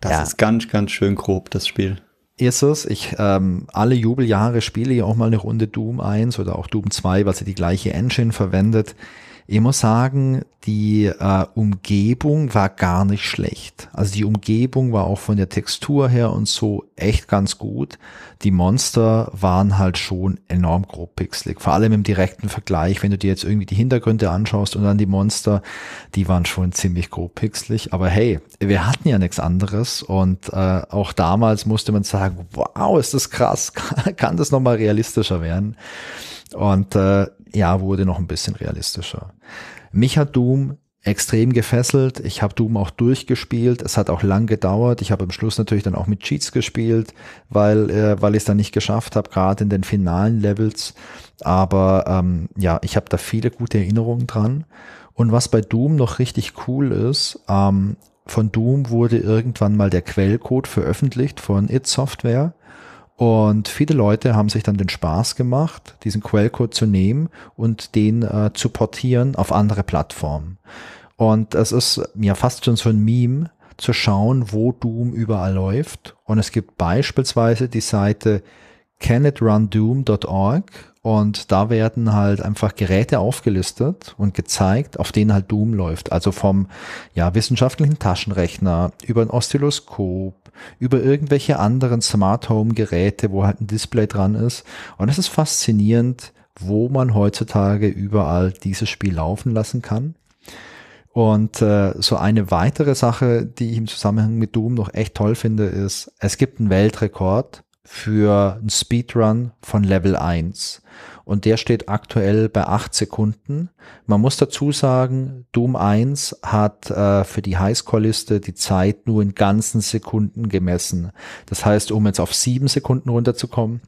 Das ja. ist ganz, ganz schön grob, das Spiel. Ist es. Ich, ähm, alle Jubeljahre spiele ich auch mal eine Runde Doom 1 oder auch Doom 2, weil sie die gleiche Engine verwendet ich muss sagen, die äh, Umgebung war gar nicht schlecht. Also die Umgebung war auch von der Textur her und so echt ganz gut. Die Monster waren halt schon enorm grob pixelig. Vor allem im direkten Vergleich, wenn du dir jetzt irgendwie die Hintergründe anschaust und dann die Monster, die waren schon ziemlich grob pixelig. Aber hey, wir hatten ja nichts anderes und äh, auch damals musste man sagen, wow, ist das krass, kann das nochmal realistischer werden? Und äh, ja, wurde, noch ein bisschen realistischer. Mich hat Doom extrem gefesselt. Ich habe Doom auch durchgespielt. Es hat auch lang gedauert. Ich habe am Schluss natürlich dann auch mit Cheats gespielt, weil, äh, weil ich es dann nicht geschafft habe, gerade in den finalen Levels. Aber ähm, ja, ich habe da viele gute Erinnerungen dran. Und was bei Doom noch richtig cool ist, ähm, von Doom wurde irgendwann mal der Quellcode veröffentlicht von It Software. Und viele Leute haben sich dann den Spaß gemacht, diesen Quellcode zu nehmen und den äh, zu portieren auf andere Plattformen. Und es ist ja fast schon so ein Meme zu schauen, wo Doom überall läuft. Und es gibt beispielsweise die Seite canitrundoom.org und da werden halt einfach Geräte aufgelistet und gezeigt, auf denen halt Doom läuft. Also vom ja, wissenschaftlichen Taschenrechner über ein Oszilloskop, über irgendwelche anderen Smart Home Geräte, wo halt ein Display dran ist. Und es ist faszinierend, wo man heutzutage überall dieses Spiel laufen lassen kann. Und äh, so eine weitere Sache, die ich im Zusammenhang mit Doom noch echt toll finde, ist, es gibt einen Weltrekord für einen Speedrun von Level 1. Und der steht aktuell bei 8 Sekunden. Man muss dazu sagen, Doom 1 hat äh, für die Highscore-Liste die Zeit nur in ganzen Sekunden gemessen. Das heißt, um jetzt auf 7 Sekunden runterzukommen,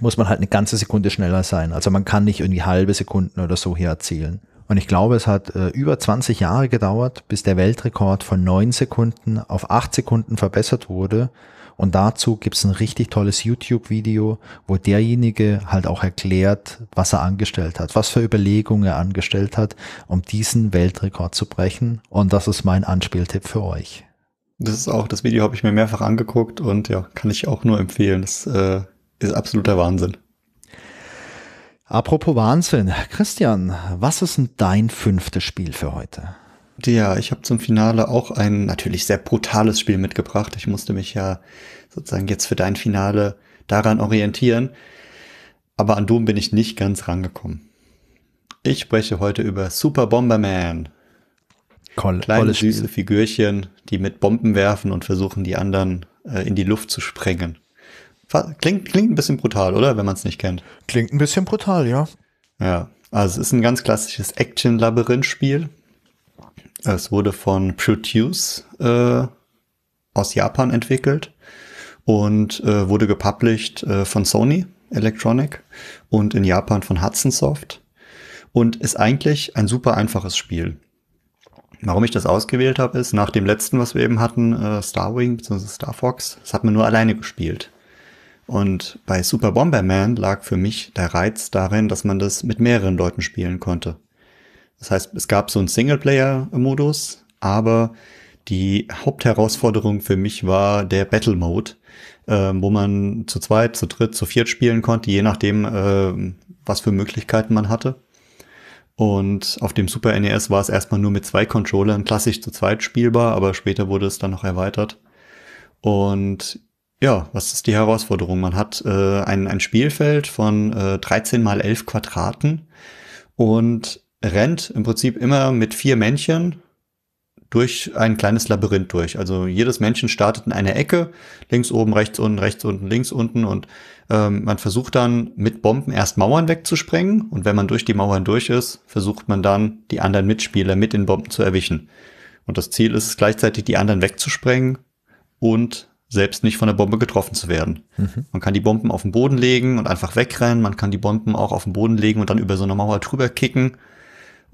muss man halt eine ganze Sekunde schneller sein. Also man kann nicht irgendwie halbe Sekunden oder so hier erzielen. Und ich glaube, es hat äh, über 20 Jahre gedauert, bis der Weltrekord von 9 Sekunden auf 8 Sekunden verbessert wurde. Und dazu gibt es ein richtig tolles YouTube-Video, wo derjenige halt auch erklärt, was er angestellt hat, was für Überlegungen er angestellt hat, um diesen Weltrekord zu brechen. Und das ist mein Anspieltipp für euch. Das ist auch, das Video habe ich mir mehrfach angeguckt und ja, kann ich auch nur empfehlen. Das äh, ist absoluter Wahnsinn. Apropos Wahnsinn, Christian, was ist denn dein fünftes Spiel für heute? Ja, ich habe zum Finale auch ein natürlich sehr brutales Spiel mitgebracht. Ich musste mich ja sozusagen jetzt für dein Finale daran orientieren. Aber an Doom bin ich nicht ganz rangekommen. Ich spreche heute über Super Bomberman. Cool, Kleine süße Spiel. Figürchen, die mit Bomben werfen und versuchen, die anderen äh, in die Luft zu sprengen. Klingt, klingt ein bisschen brutal, oder? Wenn man es nicht kennt. Klingt ein bisschen brutal, ja. Ja. Also es ist ein ganz klassisches Action-Labyrinth-Spiel es wurde von Produce äh, aus Japan entwickelt und äh, wurde gepublished äh, von Sony Electronic und in Japan von Hudson Soft und ist eigentlich ein super einfaches Spiel. Warum ich das ausgewählt habe, ist nach dem letzten, was wir eben hatten, äh, Starwing bzw. Star Fox, das hat man nur alleine gespielt. Und bei Super Bomberman lag für mich der Reiz darin, dass man das mit mehreren Leuten spielen konnte. Das heißt, es gab so einen Singleplayer-Modus, aber die Hauptherausforderung für mich war der Battle Mode, äh, wo man zu zweit, zu dritt, zu viert spielen konnte, je nachdem, äh, was für Möglichkeiten man hatte. Und auf dem Super NES war es erstmal nur mit zwei Controllern klassisch zu zweit spielbar, aber später wurde es dann noch erweitert. Und ja, was ist die Herausforderung? Man hat äh, ein, ein Spielfeld von äh, 13 mal 11 Quadraten und rennt im Prinzip immer mit vier Männchen durch ein kleines Labyrinth durch. Also jedes Männchen startet in einer Ecke, links oben, rechts unten, rechts unten, links unten und ähm, man versucht dann mit Bomben erst Mauern wegzusprengen und wenn man durch die Mauern durch ist, versucht man dann die anderen Mitspieler mit den Bomben zu erwischen. Und das Ziel ist es gleichzeitig die anderen wegzusprengen und selbst nicht von der Bombe getroffen zu werden. Mhm. Man kann die Bomben auf den Boden legen und einfach wegrennen, man kann die Bomben auch auf den Boden legen und dann über so eine Mauer drüber kicken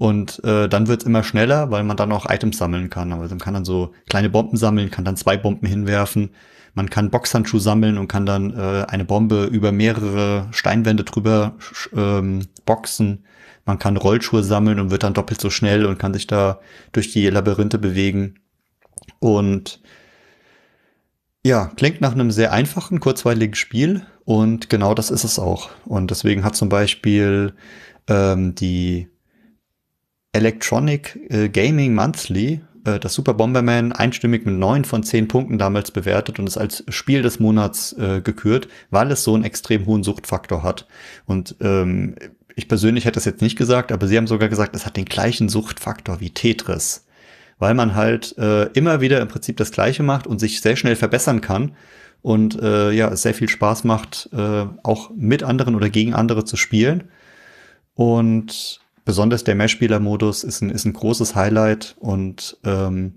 und äh, dann es immer schneller, weil man dann auch Items sammeln kann. Also man kann dann so kleine Bomben sammeln, kann dann zwei Bomben hinwerfen. Man kann Boxhandschuhe sammeln und kann dann äh, eine Bombe über mehrere Steinwände drüber ähm, boxen. Man kann Rollschuhe sammeln und wird dann doppelt so schnell und kann sich da durch die Labyrinthe bewegen. Und ja, klingt nach einem sehr einfachen, kurzweiligen Spiel und genau das ist es auch. Und deswegen hat zum Beispiel ähm, die Electronic äh, Gaming Monthly äh, das Super Bomberman einstimmig mit neun von zehn Punkten damals bewertet und es als Spiel des Monats äh, gekürt, weil es so einen extrem hohen Suchtfaktor hat. Und ähm, ich persönlich hätte das jetzt nicht gesagt, aber sie haben sogar gesagt, es hat den gleichen Suchtfaktor wie Tetris. Weil man halt äh, immer wieder im Prinzip das Gleiche macht und sich sehr schnell verbessern kann und äh, ja, es sehr viel Spaß macht, äh, auch mit anderen oder gegen andere zu spielen. Und besonders der Mehrspieler-Modus ist ein, ist ein großes Highlight und ähm,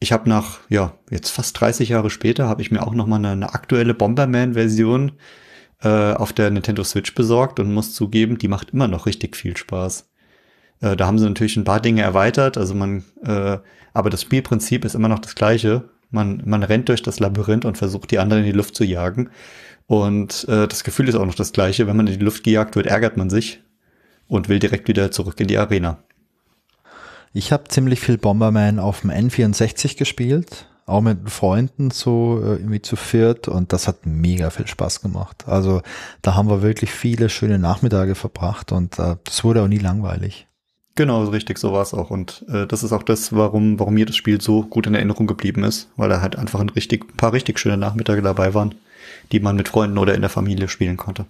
ich habe nach, ja, jetzt fast 30 Jahre später, habe ich mir auch nochmal eine, eine aktuelle Bomberman-Version äh, auf der Nintendo Switch besorgt und muss zugeben, die macht immer noch richtig viel Spaß. Äh, da haben sie natürlich ein paar Dinge erweitert, also man, äh, aber das Spielprinzip ist immer noch das gleiche. Man, man rennt durch das Labyrinth und versucht, die anderen in die Luft zu jagen. Und äh, das Gefühl ist auch noch das gleiche. Wenn man in die Luft gejagt wird, ärgert man sich, und will direkt wieder zurück in die Arena. Ich habe ziemlich viel Bomberman auf dem N64 gespielt, auch mit Freunden so äh, irgendwie zu viert und das hat mega viel Spaß gemacht. Also da haben wir wirklich viele schöne Nachmittage verbracht und äh, wurde auch nie langweilig. Genau, richtig, so war es auch. Und äh, das ist auch das, warum, warum mir das Spiel so gut in Erinnerung geblieben ist, weil da halt einfach ein richtig, ein paar richtig schöne Nachmittage dabei waren, die man mit Freunden oder in der Familie spielen konnte.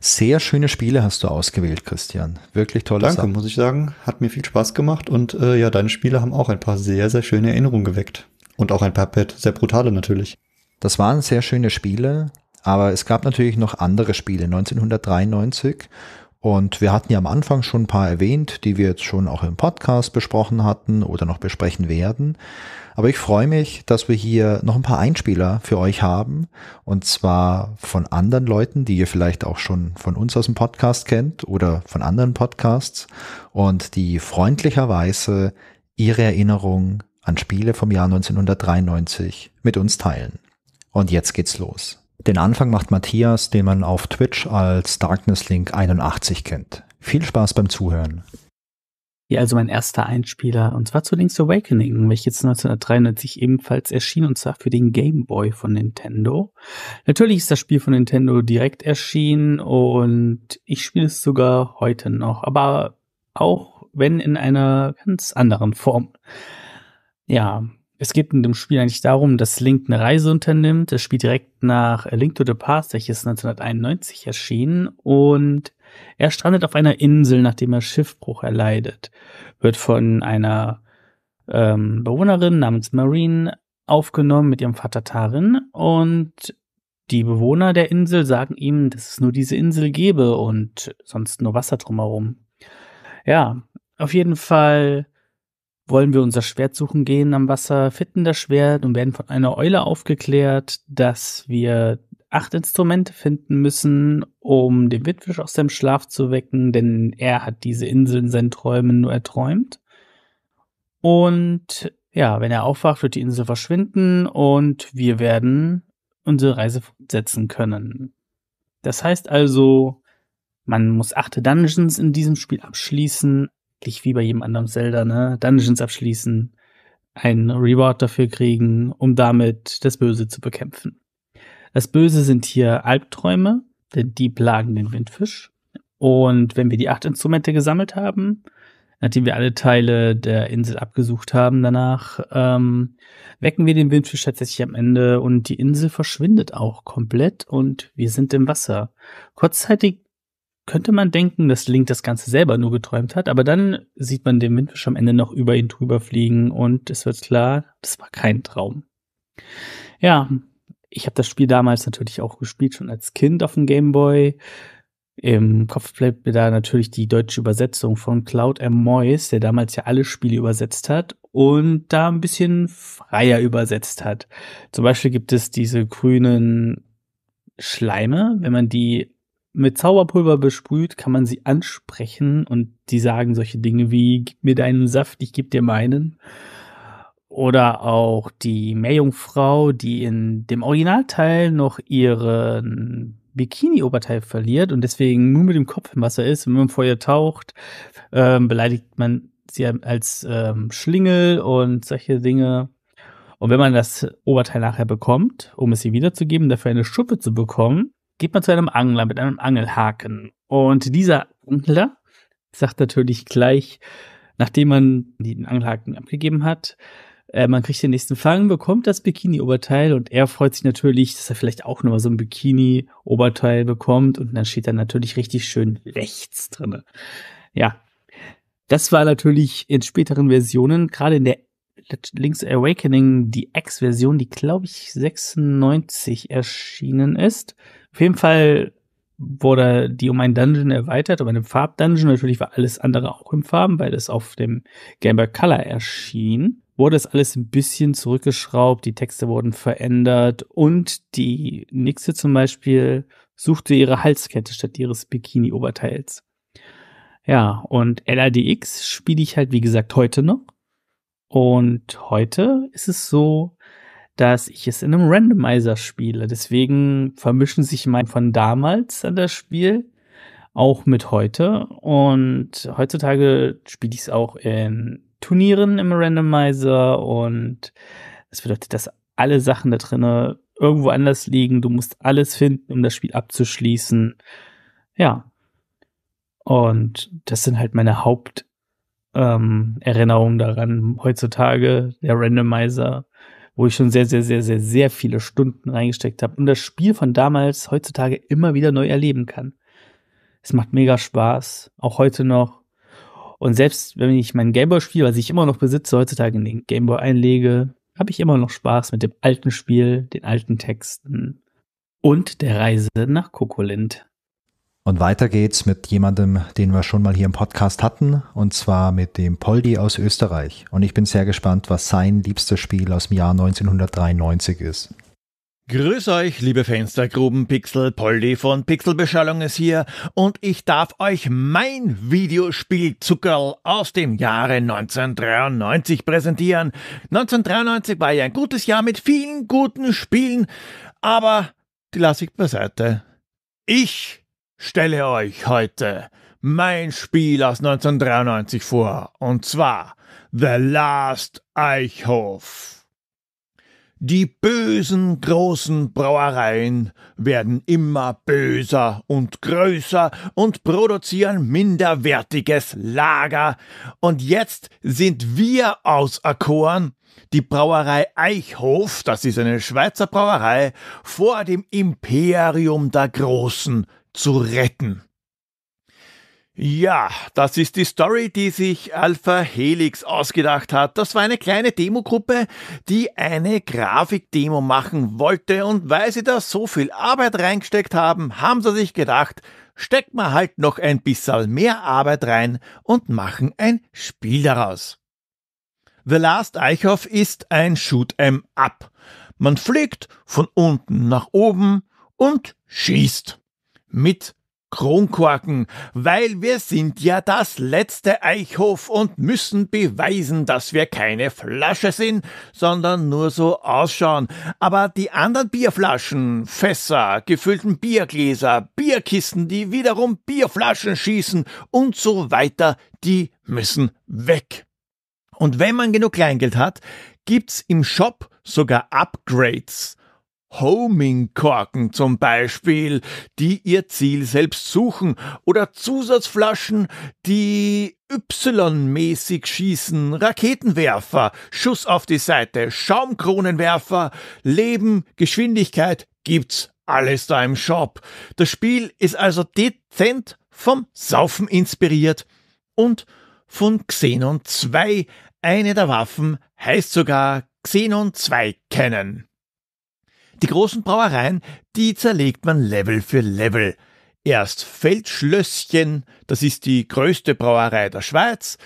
Sehr schöne Spiele hast du ausgewählt, Christian. Wirklich tolle Danke, Sachen. muss ich sagen. Hat mir viel Spaß gemacht und äh, ja, deine Spiele haben auch ein paar sehr, sehr schöne Erinnerungen geweckt. Und auch ein paar sehr brutale natürlich. Das waren sehr schöne Spiele, aber es gab natürlich noch andere Spiele. 1993 und wir hatten ja am Anfang schon ein paar erwähnt, die wir jetzt schon auch im Podcast besprochen hatten oder noch besprechen werden. Aber ich freue mich, dass wir hier noch ein paar Einspieler für euch haben. Und zwar von anderen Leuten, die ihr vielleicht auch schon von uns aus dem Podcast kennt oder von anderen Podcasts und die freundlicherweise ihre Erinnerungen an Spiele vom Jahr 1993 mit uns teilen. Und jetzt geht's los. Den Anfang macht Matthias, den man auf Twitch als Darknesslink81 kennt. Viel Spaß beim Zuhören. Hier also mein erster Einspieler, und zwar zu Link's Awakening, welches 1993 ebenfalls erschien, und zwar für den Game Boy von Nintendo. Natürlich ist das Spiel von Nintendo direkt erschienen, und ich spiele es sogar heute noch, aber auch wenn in einer ganz anderen Form. Ja, es geht in dem Spiel eigentlich darum, dass Link eine Reise unternimmt. Das spielt direkt nach A Link to the Past, welches 1991 erschien, und er strandet auf einer Insel, nachdem er Schiffbruch erleidet, wird von einer ähm, Bewohnerin namens Marine aufgenommen mit ihrem Vater Tarin und die Bewohner der Insel sagen ihm, dass es nur diese Insel gebe und sonst nur Wasser drumherum. Ja, auf jeden Fall wollen wir unser Schwert suchen gehen am Wasser, finden das Schwert und werden von einer Eule aufgeklärt, dass wir acht Instrumente finden müssen, um den Witwisch aus seinem Schlaf zu wecken, denn er hat diese Insel in seinen Träumen nur erträumt. Und ja, wenn er aufwacht, wird die Insel verschwinden und wir werden unsere Reise fortsetzen können. Das heißt also, man muss achte Dungeons in diesem Spiel abschließen, nicht wie bei jedem anderen Zelda, ne? Dungeons abschließen, einen Reward dafür kriegen, um damit das Böse zu bekämpfen. Das Böse sind hier Albträume, denn die plagen den Windfisch. Und wenn wir die acht Instrumente gesammelt haben, nachdem wir alle Teile der Insel abgesucht haben danach, ähm, wecken wir den Windfisch tatsächlich am Ende und die Insel verschwindet auch komplett und wir sind im Wasser. Kurzzeitig könnte man denken, dass Link das Ganze selber nur geträumt hat, aber dann sieht man den Windfisch am Ende noch über ihn drüber fliegen und es wird klar, das war kein Traum. Ja, ich habe das Spiel damals natürlich auch gespielt, schon als Kind auf dem Gameboy. Im Kopf bleibt mir da natürlich die deutsche Übersetzung von Cloud M. Moyes, der damals ja alle Spiele übersetzt hat und da ein bisschen freier übersetzt hat. Zum Beispiel gibt es diese grünen Schleime, wenn man die mit Zauberpulver besprüht, kann man sie ansprechen und die sagen solche Dinge wie, gib mir deinen Saft, ich geb dir meinen oder auch die Meerjungfrau, die in dem Originalteil noch ihren Bikini-Oberteil verliert und deswegen nur mit dem Kopf im Wasser ist und wenn man vor ihr taucht, ähm, beleidigt man sie als ähm, Schlingel und solche Dinge. Und wenn man das Oberteil nachher bekommt, um es ihr wiederzugeben, dafür eine Schuppe zu bekommen, geht man zu einem Angler mit einem Angelhaken. Und dieser Angler sagt natürlich gleich, nachdem man den Angelhaken abgegeben hat, äh, man kriegt den nächsten Fang, bekommt das Bikini-Oberteil und er freut sich natürlich, dass er vielleicht auch nochmal so ein Bikini-Oberteil bekommt und dann steht da natürlich richtig schön rechts drinne. Ja. Das war natürlich in späteren Versionen, gerade in der Link's Awakening, die X-Version, die glaube ich 96 erschienen ist. Auf jeden Fall wurde die um einen Dungeon erweitert, um einen Farbdungeon. Natürlich war alles andere auch in Farben, weil es auf dem Game Boy Color erschien wurde es alles ein bisschen zurückgeschraubt, die Texte wurden verändert und die Nixe zum Beispiel suchte ihre Halskette statt ihres Bikini-Oberteils. Ja, und LADX spiele ich halt, wie gesagt, heute noch. Und heute ist es so, dass ich es in einem Randomizer spiele. Deswegen vermischen sich mein von damals an das Spiel auch mit heute. Und heutzutage spiele ich es auch in Turnieren im Randomizer und das bedeutet, dass alle Sachen da drinnen irgendwo anders liegen. Du musst alles finden, um das Spiel abzuschließen. Ja. Und das sind halt meine Haupterinnerungen ähm, daran heutzutage, der Randomizer, wo ich schon sehr, sehr, sehr, sehr, sehr viele Stunden reingesteckt habe und das Spiel von damals heutzutage immer wieder neu erleben kann. Es macht mega Spaß, auch heute noch und selbst wenn ich mein Gameboy spiele, was ich immer noch besitze, heutzutage in den Gameboy einlege, habe ich immer noch Spaß mit dem alten Spiel, den alten Texten und der Reise nach Kokolind. Und weiter geht's mit jemandem, den wir schon mal hier im Podcast hatten, und zwar mit dem Poldi aus Österreich. Und ich bin sehr gespannt, was sein liebstes Spiel aus dem Jahr 1993 ist. Grüß euch, liebe Fenstergrubenpixel, Poldi von Pixelbeschallung ist hier und ich darf euch mein Videospiel Zuckerl aus dem Jahre 1993 präsentieren. 1993 war ja ein gutes Jahr mit vielen guten Spielen, aber die lasse ich beiseite. Ich stelle euch heute mein Spiel aus 1993 vor und zwar The Last Eichhof. Die bösen großen Brauereien werden immer böser und größer und produzieren minderwertiges Lager. Und jetzt sind wir auserkoren, die Brauerei Eichhof, das ist eine Schweizer Brauerei, vor dem Imperium der Großen zu retten. Ja, das ist die Story, die sich Alpha Helix ausgedacht hat. Das war eine kleine Demogruppe, die eine Grafikdemo machen wollte und weil sie da so viel Arbeit reingesteckt haben, haben sie sich gedacht, steckt mal halt noch ein bisschen mehr Arbeit rein und machen ein Spiel daraus. The Last Eichhoff ist ein Shoot'em Up. Man fliegt von unten nach oben und schießt. Mit Kronkorken, weil wir sind ja das letzte Eichhof und müssen beweisen, dass wir keine Flasche sind, sondern nur so ausschauen. Aber die anderen Bierflaschen, Fässer, gefüllten Biergläser, Bierkisten, die wiederum Bierflaschen schießen und so weiter, die müssen weg. Und wenn man genug Kleingeld hat, gibt's im Shop sogar Upgrades. Homing-Korken zum Beispiel, die ihr Ziel selbst suchen, oder Zusatzflaschen, die Y-mäßig schießen, Raketenwerfer, Schuss auf die Seite, Schaumkronenwerfer, Leben, Geschwindigkeit, gibt's alles da im Shop. Das Spiel ist also dezent vom Saufen inspiriert und von Xenon 2, eine der Waffen heißt sogar Xenon 2 kennen. Die großen Brauereien, die zerlegt man Level für Level. Erst Feldschlösschen, das ist die größte Brauerei der Schweiz,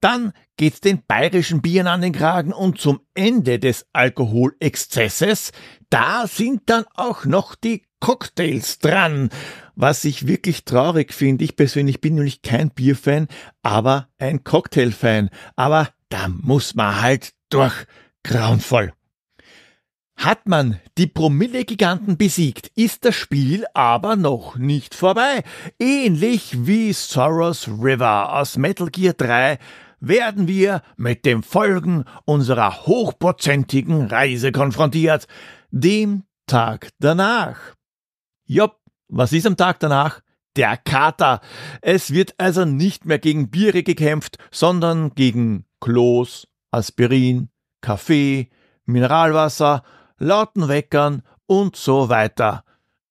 dann geht's den bayerischen Bieren an den Kragen und zum Ende des Alkoholexzesses, da sind dann auch noch die Cocktails dran. Was ich wirklich traurig finde, ich persönlich bin nämlich kein Bierfan, aber ein Cocktailfan. Aber da muss man halt durch. Grauenvoll. Hat man die Promille-Giganten besiegt, ist das Spiel aber noch nicht vorbei. Ähnlich wie Soros River aus Metal Gear 3 werden wir mit den Folgen unserer hochprozentigen Reise konfrontiert, dem Tag danach. Jopp, was ist am Tag danach? Der Kater. Es wird also nicht mehr gegen Biere gekämpft, sondern gegen Klos, Aspirin, Kaffee, Mineralwasser lauten Weckern und so weiter.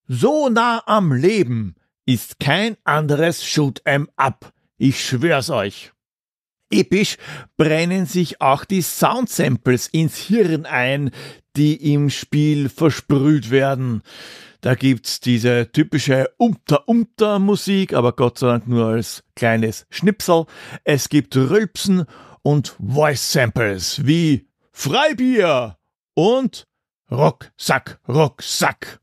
So nah am Leben ist kein anderes Shoot 'em Up. Ich schwör's euch. Episch brennen sich auch die Soundsamples ins Hirn ein, die im Spiel versprüht werden. Da gibt's diese typische Umter-Umter-Musik, aber Gott sei Dank nur als kleines Schnipsel. Es gibt Rülpsen und Voice-Samples wie Freibier und Rucksack, Rucksack.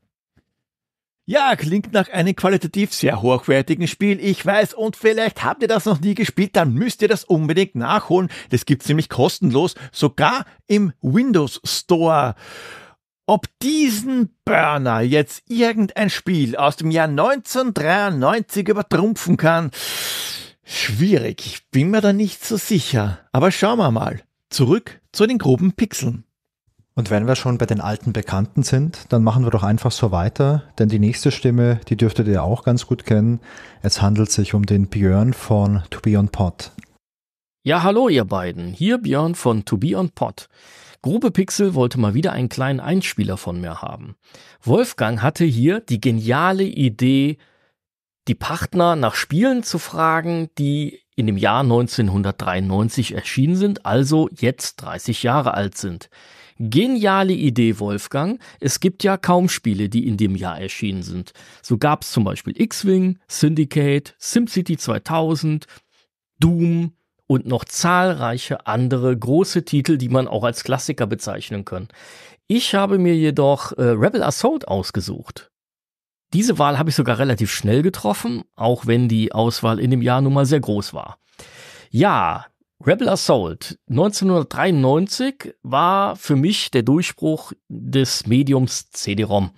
Ja, klingt nach einem qualitativ sehr hochwertigen Spiel, ich weiß, und vielleicht habt ihr das noch nie gespielt, dann müsst ihr das unbedingt nachholen. Das gibt's nämlich kostenlos, sogar im Windows Store. Ob diesen Burner jetzt irgendein Spiel aus dem Jahr 1993 übertrumpfen kann, schwierig. Ich bin mir da nicht so sicher. Aber schauen wir mal. Zurück zu den groben Pixeln. Und wenn wir schon bei den alten Bekannten sind, dann machen wir doch einfach so weiter, denn die nächste Stimme, die dürftet ihr auch ganz gut kennen. Es handelt sich um den Björn von To Be On Pod. Ja, hallo ihr beiden. Hier Björn von To Be On Pod. Grube Pixel wollte mal wieder einen kleinen Einspieler von mir haben. Wolfgang hatte hier die geniale Idee, die Partner nach Spielen zu fragen, die in dem Jahr 1993 erschienen sind, also jetzt 30 Jahre alt sind. Geniale Idee, Wolfgang. Es gibt ja kaum Spiele, die in dem Jahr erschienen sind. So gab es zum Beispiel X-Wing, Syndicate, SimCity 2000, Doom und noch zahlreiche andere große Titel, die man auch als Klassiker bezeichnen kann. Ich habe mir jedoch äh, Rebel Assault ausgesucht. Diese Wahl habe ich sogar relativ schnell getroffen, auch wenn die Auswahl in dem Jahr nun mal sehr groß war. Ja, Rebel Assault 1993 war für mich der Durchbruch des Mediums CD-ROM.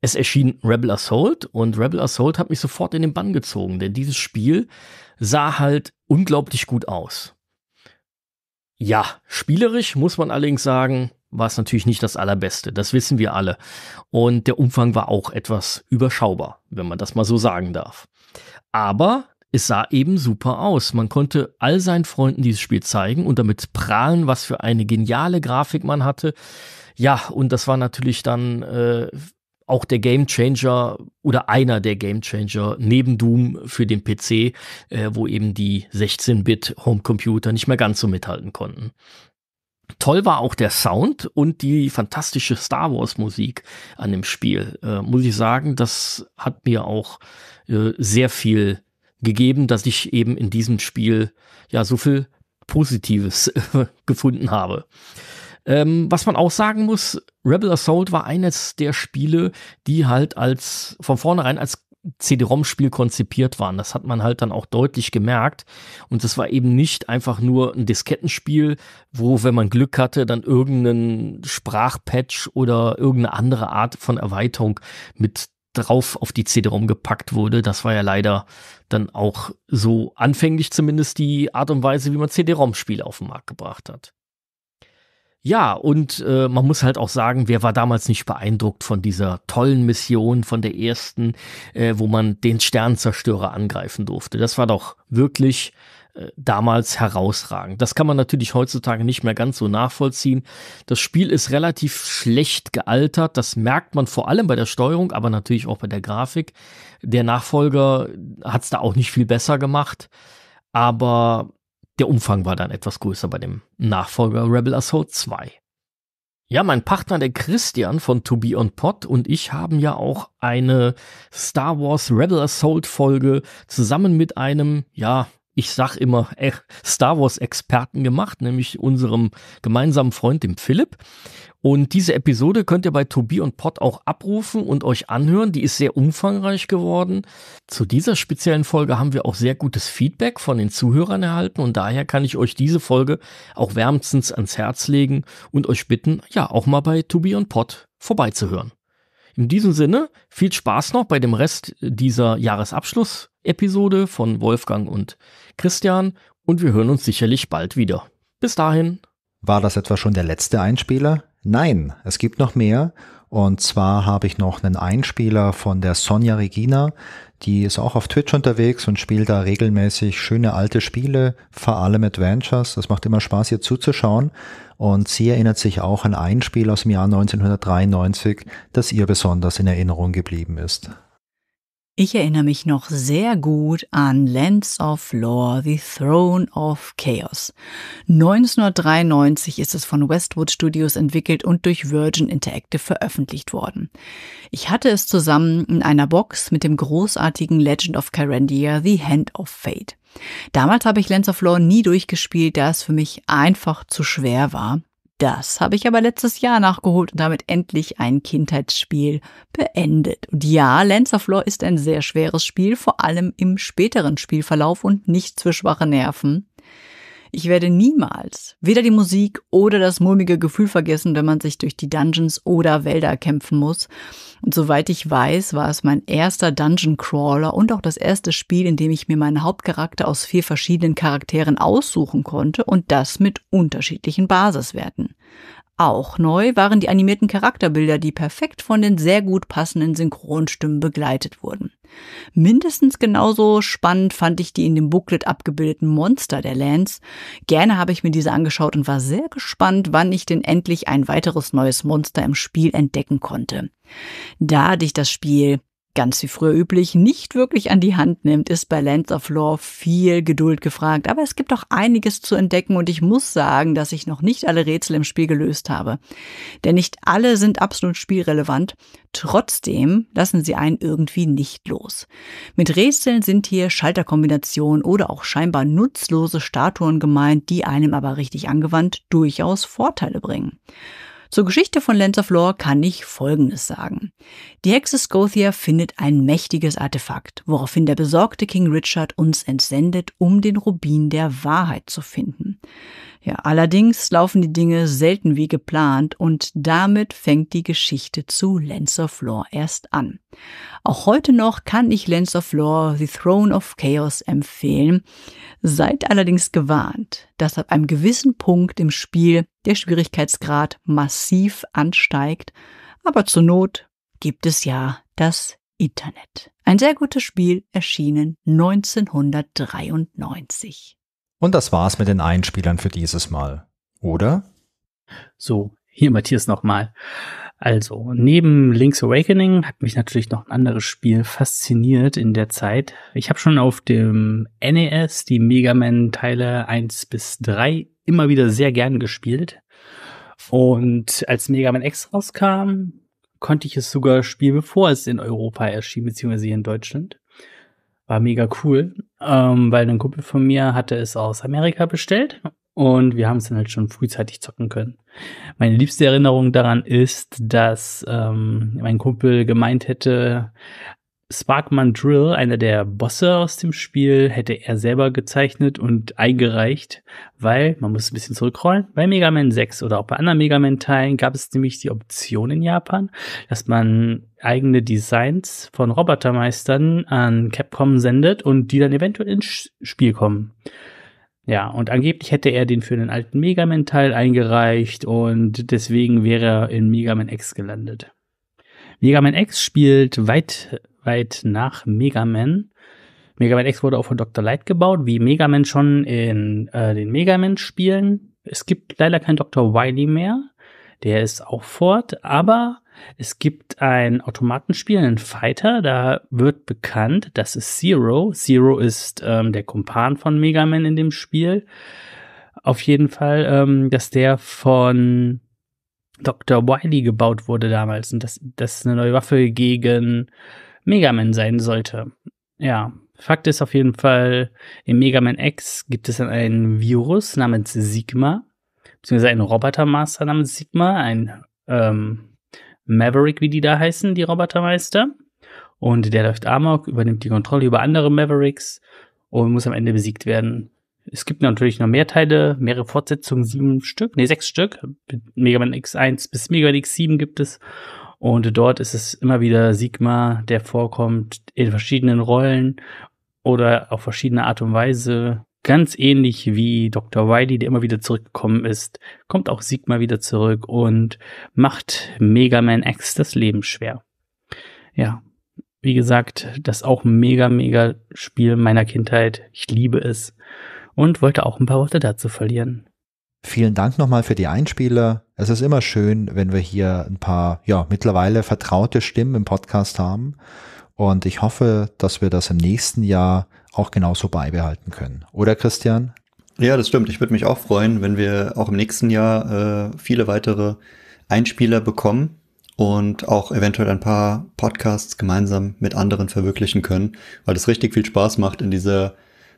Es erschien Rebel Assault und Rebel Assault hat mich sofort in den Bann gezogen, denn dieses Spiel sah halt unglaublich gut aus. Ja, spielerisch muss man allerdings sagen, war es natürlich nicht das Allerbeste, das wissen wir alle. Und der Umfang war auch etwas überschaubar, wenn man das mal so sagen darf. Aber es sah eben super aus. Man konnte all seinen Freunden dieses Spiel zeigen und damit prahlen, was für eine geniale Grafik man hatte. Ja, und das war natürlich dann äh, auch der Game Changer oder einer der Game Changer neben Doom für den PC, äh, wo eben die 16-Bit Homecomputer nicht mehr ganz so mithalten konnten. Toll war auch der Sound und die fantastische Star Wars Musik an dem Spiel. Äh, muss ich sagen, das hat mir auch äh, sehr viel gegeben, dass ich eben in diesem Spiel ja so viel Positives gefunden habe. Ähm, was man auch sagen muss, Rebel Assault war eines der Spiele, die halt als von vornherein als CD-ROM-Spiel konzipiert waren. Das hat man halt dann auch deutlich gemerkt. Und das war eben nicht einfach nur ein Diskettenspiel, wo, wenn man Glück hatte, dann irgendeinen Sprachpatch oder irgendeine andere Art von Erweiterung mit drauf auf die CD-ROM gepackt wurde. Das war ja leider dann auch so anfänglich zumindest die Art und Weise, wie man CD-ROM-Spiele auf den Markt gebracht hat. Ja, und äh, man muss halt auch sagen, wer war damals nicht beeindruckt von dieser tollen Mission, von der ersten, äh, wo man den Sternzerstörer angreifen durfte. Das war doch wirklich äh, damals herausragend. Das kann man natürlich heutzutage nicht mehr ganz so nachvollziehen. Das Spiel ist relativ schlecht gealtert. Das merkt man vor allem bei der Steuerung, aber natürlich auch bei der Grafik. Der Nachfolger hat es da auch nicht viel besser gemacht, aber der Umfang war dann etwas größer bei dem Nachfolger Rebel Assault 2. Ja, mein Partner, der Christian von To Be On Pod und ich haben ja auch eine Star Wars Rebel Assault Folge zusammen mit einem, ja, ich sag immer, äh, Star Wars-Experten gemacht, nämlich unserem gemeinsamen Freund, dem Philipp. Und diese Episode könnt ihr bei Tobi und Pott auch abrufen und euch anhören. Die ist sehr umfangreich geworden. Zu dieser speziellen Folge haben wir auch sehr gutes Feedback von den Zuhörern erhalten und daher kann ich euch diese Folge auch wärmstens ans Herz legen und euch bitten, ja, auch mal bei Tobi und Pott vorbeizuhören. In diesem Sinne, viel Spaß noch bei dem Rest dieser Jahresabschluss-Episode von Wolfgang und Christian und wir hören uns sicherlich bald wieder. Bis dahin. War das etwa schon der letzte Einspieler? Nein, es gibt noch mehr. Und zwar habe ich noch einen Einspieler von der Sonja Regina. Die ist auch auf Twitch unterwegs und spielt da regelmäßig schöne alte Spiele, vor allem Adventures. Das macht immer Spaß, ihr zuzuschauen. Und sie erinnert sich auch an ein Spiel aus dem Jahr 1993, das ihr besonders in Erinnerung geblieben ist. Ich erinnere mich noch sehr gut an Lands of Lore, The Throne of Chaos. 1993 ist es von Westwood Studios entwickelt und durch Virgin Interactive veröffentlicht worden. Ich hatte es zusammen in einer Box mit dem großartigen Legend of Carandia, The Hand of Fate. Damals habe ich Lands of Lore nie durchgespielt, da es für mich einfach zu schwer war. Das habe ich aber letztes Jahr nachgeholt und damit endlich ein Kindheitsspiel beendet. Und ja, Lands of Law ist ein sehr schweres Spiel, vor allem im späteren Spielverlauf und nicht für schwache Nerven. Ich werde niemals weder die Musik oder das mulmige Gefühl vergessen, wenn man sich durch die Dungeons oder Wälder kämpfen muss. Und soweit ich weiß, war es mein erster Dungeon Crawler und auch das erste Spiel, in dem ich mir meinen Hauptcharakter aus vier verschiedenen Charakteren aussuchen konnte und das mit unterschiedlichen Basiswerten. Auch neu waren die animierten Charakterbilder, die perfekt von den sehr gut passenden Synchronstimmen begleitet wurden. Mindestens genauso spannend fand ich die in dem Booklet abgebildeten Monster der Lands. Gerne habe ich mir diese angeschaut und war sehr gespannt, wann ich denn endlich ein weiteres neues Monster im Spiel entdecken konnte. Da dich das Spiel ganz wie früher üblich, nicht wirklich an die Hand nimmt, ist bei Lands of Lore viel Geduld gefragt. Aber es gibt auch einiges zu entdecken und ich muss sagen, dass ich noch nicht alle Rätsel im Spiel gelöst habe. Denn nicht alle sind absolut spielrelevant. Trotzdem lassen sie einen irgendwie nicht los. Mit Rätseln sind hier Schalterkombinationen oder auch scheinbar nutzlose Statuen gemeint, die einem aber richtig angewandt durchaus Vorteile bringen. Zur Geschichte von Lens of Lore kann ich Folgendes sagen. Die Hexe Scothia findet ein mächtiges Artefakt, woraufhin der besorgte King Richard uns entsendet, um den Rubin der Wahrheit zu finden. Ja, allerdings laufen die Dinge selten wie geplant und damit fängt die Geschichte zu Lens of Lore erst an. Auch heute noch kann ich Lens of Lore The Throne of Chaos empfehlen. Seid allerdings gewarnt, dass ab einem gewissen Punkt im Spiel der Schwierigkeitsgrad massiv ansteigt, aber zur Not gibt es ja das Internet. Ein sehr gutes Spiel, erschienen 1993. Und das war's mit den Einspielern für dieses Mal, oder? So, hier Matthias nochmal. Also, neben Link's Awakening hat mich natürlich noch ein anderes Spiel fasziniert in der Zeit. Ich habe schon auf dem NES die Mega Man Teile 1 bis 3 immer wieder sehr gern gespielt. Und als Mega Man X rauskam, konnte ich es sogar spielen, bevor es in Europa erschien, beziehungsweise hier in Deutschland. War mega cool, ähm, weil ein Kumpel von mir hatte es aus Amerika bestellt und wir haben es dann halt schon frühzeitig zocken können. Meine liebste Erinnerung daran ist, dass ähm, mein Kumpel gemeint hätte, Sparkman Drill, einer der Bosse aus dem Spiel, hätte er selber gezeichnet und eingereicht, weil, man muss ein bisschen zurückrollen, bei Mega Man 6 oder auch bei anderen Mega Man-Teilen gab es nämlich die Option in Japan, dass man eigene Designs von Robotermeistern an Capcom sendet und die dann eventuell ins Spiel kommen. Ja, und angeblich hätte er den für den alten Mega Man-Teil eingereicht und deswegen wäre er in Mega Man X gelandet. Mega Man X spielt weit Light nach Mega Man. Mega Man X wurde auch von Dr. Light gebaut, wie Mega Man schon in äh, den Mega Man Spielen. Es gibt leider keinen Dr. Wily mehr. Der ist auch fort, aber es gibt ein Automatenspiel, einen Fighter, da wird bekannt, das ist Zero. Zero ist ähm, der Kumpan von Mega Man in dem Spiel. Auf jeden Fall, ähm, dass der von Dr. Wily gebaut wurde damals und das, das eine neue Waffe gegen Megaman sein sollte. Ja, Fakt ist auf jeden Fall, in Megaman X gibt es dann einen Virus namens Sigma, beziehungsweise einen Robotermaster namens Sigma, ein ähm, Maverick, wie die da heißen, die Robotermeister. Und der läuft Amok, übernimmt die Kontrolle über andere Mavericks und muss am Ende besiegt werden. Es gibt natürlich noch mehr Teile, mehrere Fortsetzungen, sieben Stück, nee, sechs Stück. Mega Man X1 bis Mega Man X7 gibt es. Und dort ist es immer wieder Sigma, der vorkommt in verschiedenen Rollen oder auf verschiedene Art und Weise. Ganz ähnlich wie Dr. Wiley, der immer wieder zurückgekommen ist, kommt auch Sigma wieder zurück und macht Mega Man X das Leben schwer. Ja, wie gesagt, das auch mega, mega Spiel meiner Kindheit. Ich liebe es und wollte auch ein paar Worte dazu verlieren. Vielen Dank nochmal für die Einspieler. Es ist immer schön, wenn wir hier ein paar, ja, mittlerweile vertraute Stimmen im Podcast haben. Und ich hoffe, dass wir das im nächsten Jahr auch genauso beibehalten können. Oder Christian? Ja, das stimmt. Ich würde mich auch freuen, wenn wir auch im nächsten Jahr äh, viele weitere Einspieler bekommen und auch eventuell ein paar Podcasts gemeinsam mit anderen verwirklichen können, weil es richtig viel Spaß macht, in dieser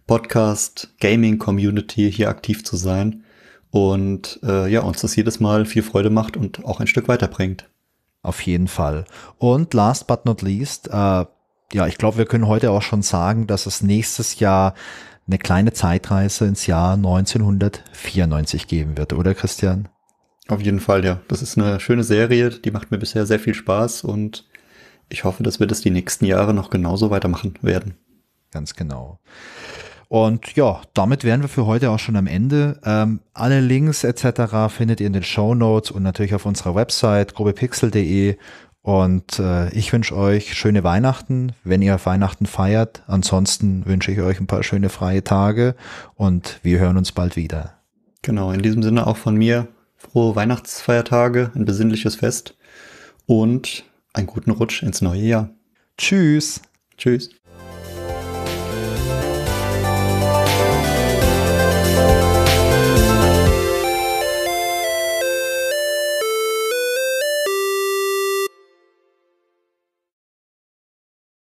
Podcast-Gaming-Community hier aktiv zu sein und äh, ja, uns das jedes Mal viel Freude macht und auch ein Stück weiterbringt. Auf jeden Fall. Und last but not least, äh, ja, ich glaube, wir können heute auch schon sagen, dass es nächstes Jahr eine kleine Zeitreise ins Jahr 1994 geben wird, oder Christian? Auf jeden Fall, ja. Das ist eine schöne Serie, die macht mir bisher sehr viel Spaß und ich hoffe, dass wir das die nächsten Jahre noch genauso weitermachen werden. Ganz genau. Und ja, damit wären wir für heute auch schon am Ende. Ähm, alle Links etc. findet ihr in den Show Notes und natürlich auf unserer Website grobepixel.de. Und äh, ich wünsche euch schöne Weihnachten, wenn ihr Weihnachten feiert. Ansonsten wünsche ich euch ein paar schöne freie Tage und wir hören uns bald wieder. Genau, in diesem Sinne auch von mir frohe Weihnachtsfeiertage, ein besinnliches Fest und einen guten Rutsch ins neue Jahr. Tschüss. Tschüss.